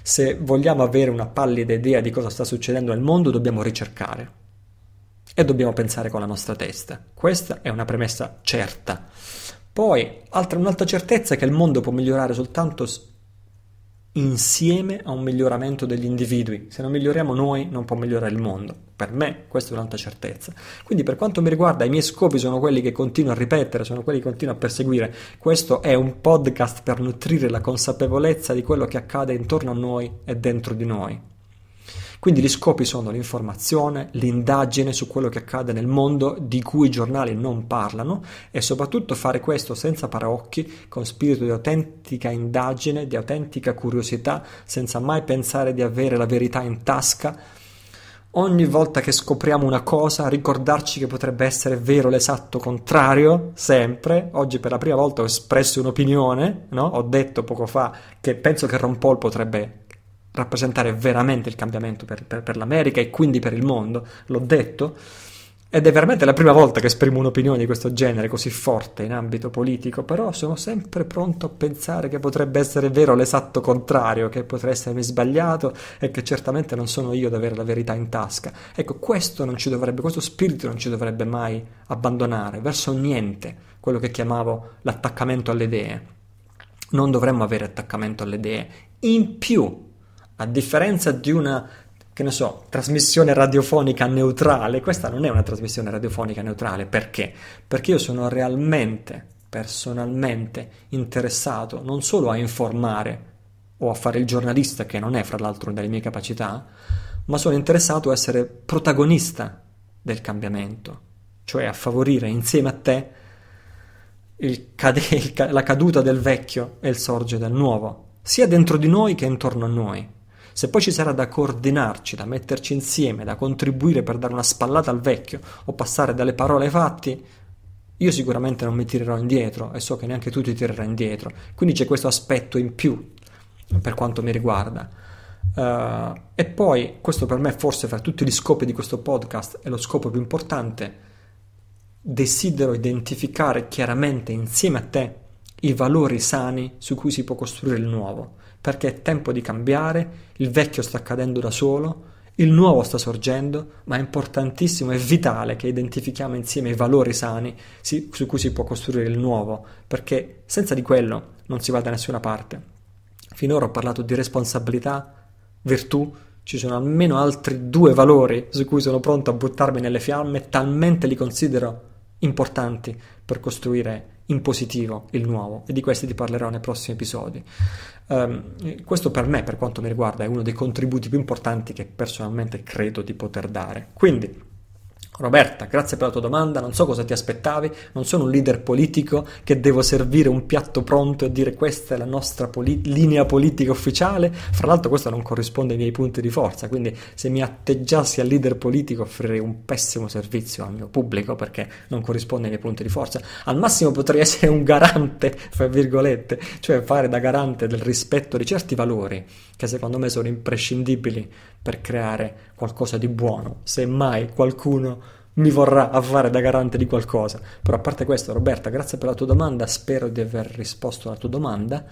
Se vogliamo avere una pallida idea di cosa sta succedendo nel mondo dobbiamo ricercare e dobbiamo pensare con la nostra testa. Questa è una premessa certa. Poi, altra, un'altra certezza è che il mondo può migliorare soltanto insieme a un miglioramento degli individui. Se non miglioriamo noi, non può migliorare il mondo. Per me questa è un'altra certezza. Quindi per quanto mi riguarda, i miei scopi sono quelli che continuo a ripetere, sono quelli che continuo a perseguire. Questo è un podcast per nutrire la consapevolezza di quello che accade intorno a noi e dentro di noi. Quindi gli scopi sono l'informazione, l'indagine su quello che accade nel mondo di cui i giornali non parlano e soprattutto fare questo senza paraocchi, con spirito di autentica indagine, di autentica curiosità, senza mai pensare di avere la verità in tasca. Ogni volta che scopriamo una cosa, ricordarci che potrebbe essere vero l'esatto contrario, sempre. Oggi per la prima volta ho espresso un'opinione, no? Ho detto poco fa che penso che Ron Paul potrebbe rappresentare veramente il cambiamento per, per, per l'America e quindi per il mondo, l'ho detto. Ed è veramente la prima volta che esprimo un'opinione di questo genere così forte in ambito politico, però sono sempre pronto a pensare che potrebbe essere vero l'esatto contrario, che potrei essermi sbagliato e che certamente non sono io ad avere la verità in tasca. Ecco, questo, dovrebbe, questo spirito non ci dovrebbe mai abbandonare verso niente, quello che chiamavo l'attaccamento alle idee. Non dovremmo avere attaccamento alle idee. In più, a differenza di una che ne so, trasmissione radiofonica neutrale, questa non è una trasmissione radiofonica neutrale, perché? Perché io sono realmente, personalmente interessato non solo a informare o a fare il giornalista, che non è fra l'altro una delle mie capacità, ma sono interessato a essere protagonista del cambiamento, cioè a favorire insieme a te cade- ca- la caduta del vecchio e il sorge del nuovo, sia dentro di noi che intorno a noi. Se poi ci sarà da coordinarci, da metterci insieme, da contribuire per dare una spallata al vecchio o passare dalle parole ai fatti, io sicuramente non mi tirerò indietro e so che neanche tu ti tirerai indietro. Quindi c'è questo aspetto in più per quanto mi riguarda. Uh, e poi, questo per me forse fra tutti gli scopi di questo podcast è lo scopo più importante, desidero identificare chiaramente insieme a te i valori sani su cui si può costruire il nuovo perché è tempo di cambiare, il vecchio sta cadendo da solo, il nuovo sta sorgendo, ma è importantissimo e vitale che identifichiamo insieme i valori sani si, su cui si può costruire il nuovo, perché senza di quello non si va da nessuna parte. Finora ho parlato di responsabilità, virtù, ci sono almeno altri due valori su cui sono pronto a buttarmi nelle fiamme, talmente li considero importanti per costruire il in positivo il nuovo e di questi ti parlerò nei prossimi episodi. Um, questo per me, per quanto mi riguarda, è uno dei contributi più importanti che personalmente credo di poter dare. Quindi, Roberta, grazie per la tua domanda, non so cosa ti aspettavi, non sono un leader politico che devo servire un piatto pronto e dire questa è la nostra poli- linea politica ufficiale, fra l'altro questo non corrisponde ai miei punti di forza, quindi se mi atteggiassi al leader politico offrirei un pessimo servizio al mio pubblico perché non corrisponde ai miei punti di forza, al massimo potrei essere un garante, fra virgolette, cioè fare da garante del rispetto di certi valori che secondo me sono imprescindibili per creare qualcosa di buono, se mai qualcuno mi vorrà fare da garante di qualcosa. Però a parte questo, Roberta, grazie per la tua domanda, spero di aver risposto alla tua domanda.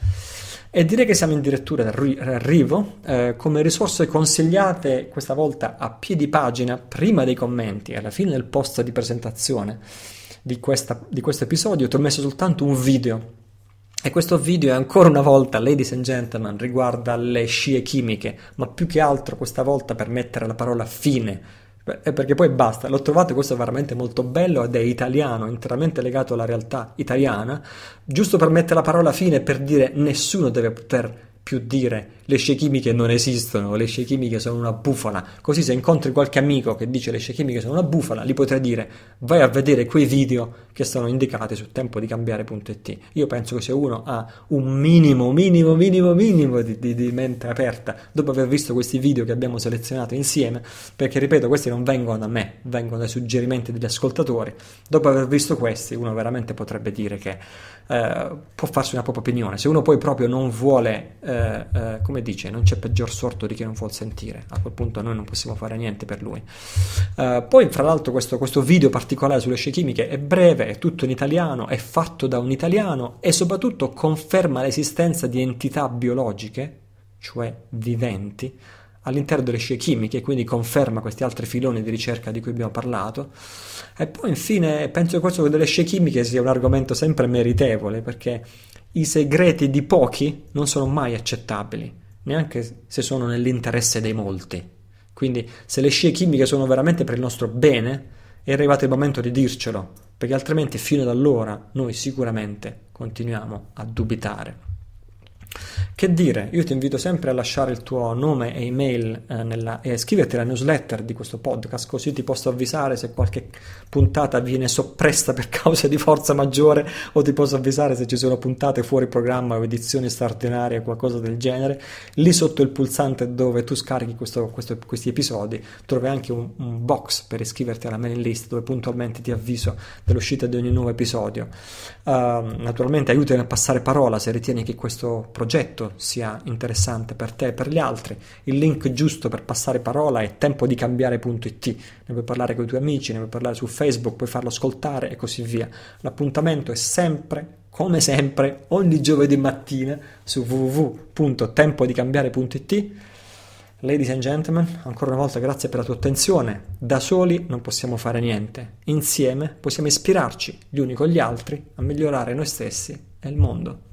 E direi che siamo in direttura d'arrivo. Eh, come risorse consigliate questa volta a piedi pagina, prima dei commenti, alla fine del post di presentazione di, questa, di questo episodio, ti ho messo soltanto un video e questo video è ancora una volta, ladies and gentlemen, riguarda le scie chimiche, ma più che altro questa volta per mettere la parola fine eh, perché poi basta, l'ho trovato, questo è veramente molto bello ed è italiano, interamente legato alla realtà italiana, giusto per mettere la parola fine per dire nessuno deve poter più dire le scie chimiche non esistono, le scie chimiche sono una bufala. Così se incontri qualche amico che dice le scie chimiche sono una bufala, gli potrai dire vai a vedere quei video che sono indicati su tempo di cambiare.it. Io penso che se uno ha un minimo, minimo, minimo, minimo di, di, di mente aperta dopo aver visto questi video che abbiamo selezionato insieme, perché ripeto questi non vengono da me, vengono dai suggerimenti degli ascoltatori, dopo aver visto questi uno veramente potrebbe dire che eh, può farsi una propria opinione. Se uno poi proprio non vuole, eh, eh, come dice non c'è peggior sorto di chi non vuol sentire, a quel punto noi non possiamo fare niente per lui. Uh, poi fra l'altro questo, questo, video particolare sulle scie chimiche è breve, è tutto in italiano, è fatto da un italiano e soprattutto conferma l'esistenza di entità biologiche, cioè viventi, all'interno delle scie chimiche, quindi conferma questi altri filoni di ricerca di cui abbiamo parlato. E poi infine penso che questo delle scie chimiche sia un argomento sempre meritevole perché i segreti di pochi non sono mai accettabili neanche se sono nell'interesse dei molti. Quindi se le scie chimiche sono veramente per il nostro bene, è arrivato il momento di dircelo, perché altrimenti fino ad allora noi sicuramente continuiamo a dubitare. Che dire, io ti invito sempre a lasciare il tuo nome e email eh, nella, e iscriverti alla newsletter di questo podcast, così ti posso avvisare se qualche puntata viene soppressa per [LAUGHS] causa di forza maggiore o ti posso avvisare se ci sono puntate fuori programma o edizioni straordinarie o qualcosa del genere. Lì sotto il pulsante dove tu scarichi questo, questo, questi episodi trovi anche un, un box per iscriverti alla mailing list dove puntualmente ti avviso dell'uscita di ogni nuovo episodio. Uh, naturalmente aiutami a passare parola se ritieni che questo programma progetto sia interessante per te e per gli altri. Il link giusto per passare parola è tempodicambiare.it, ne puoi parlare con i tuoi amici, ne puoi parlare su Facebook, puoi farlo ascoltare e così via. L'appuntamento è sempre, come sempre, ogni giovedì mattina su www.tempodicambiare.it. Ladies and gentlemen, ancora una volta grazie per la tua attenzione. Da soli non possiamo fare niente. Insieme possiamo ispirarci gli uni con gli altri a migliorare noi stessi e il mondo.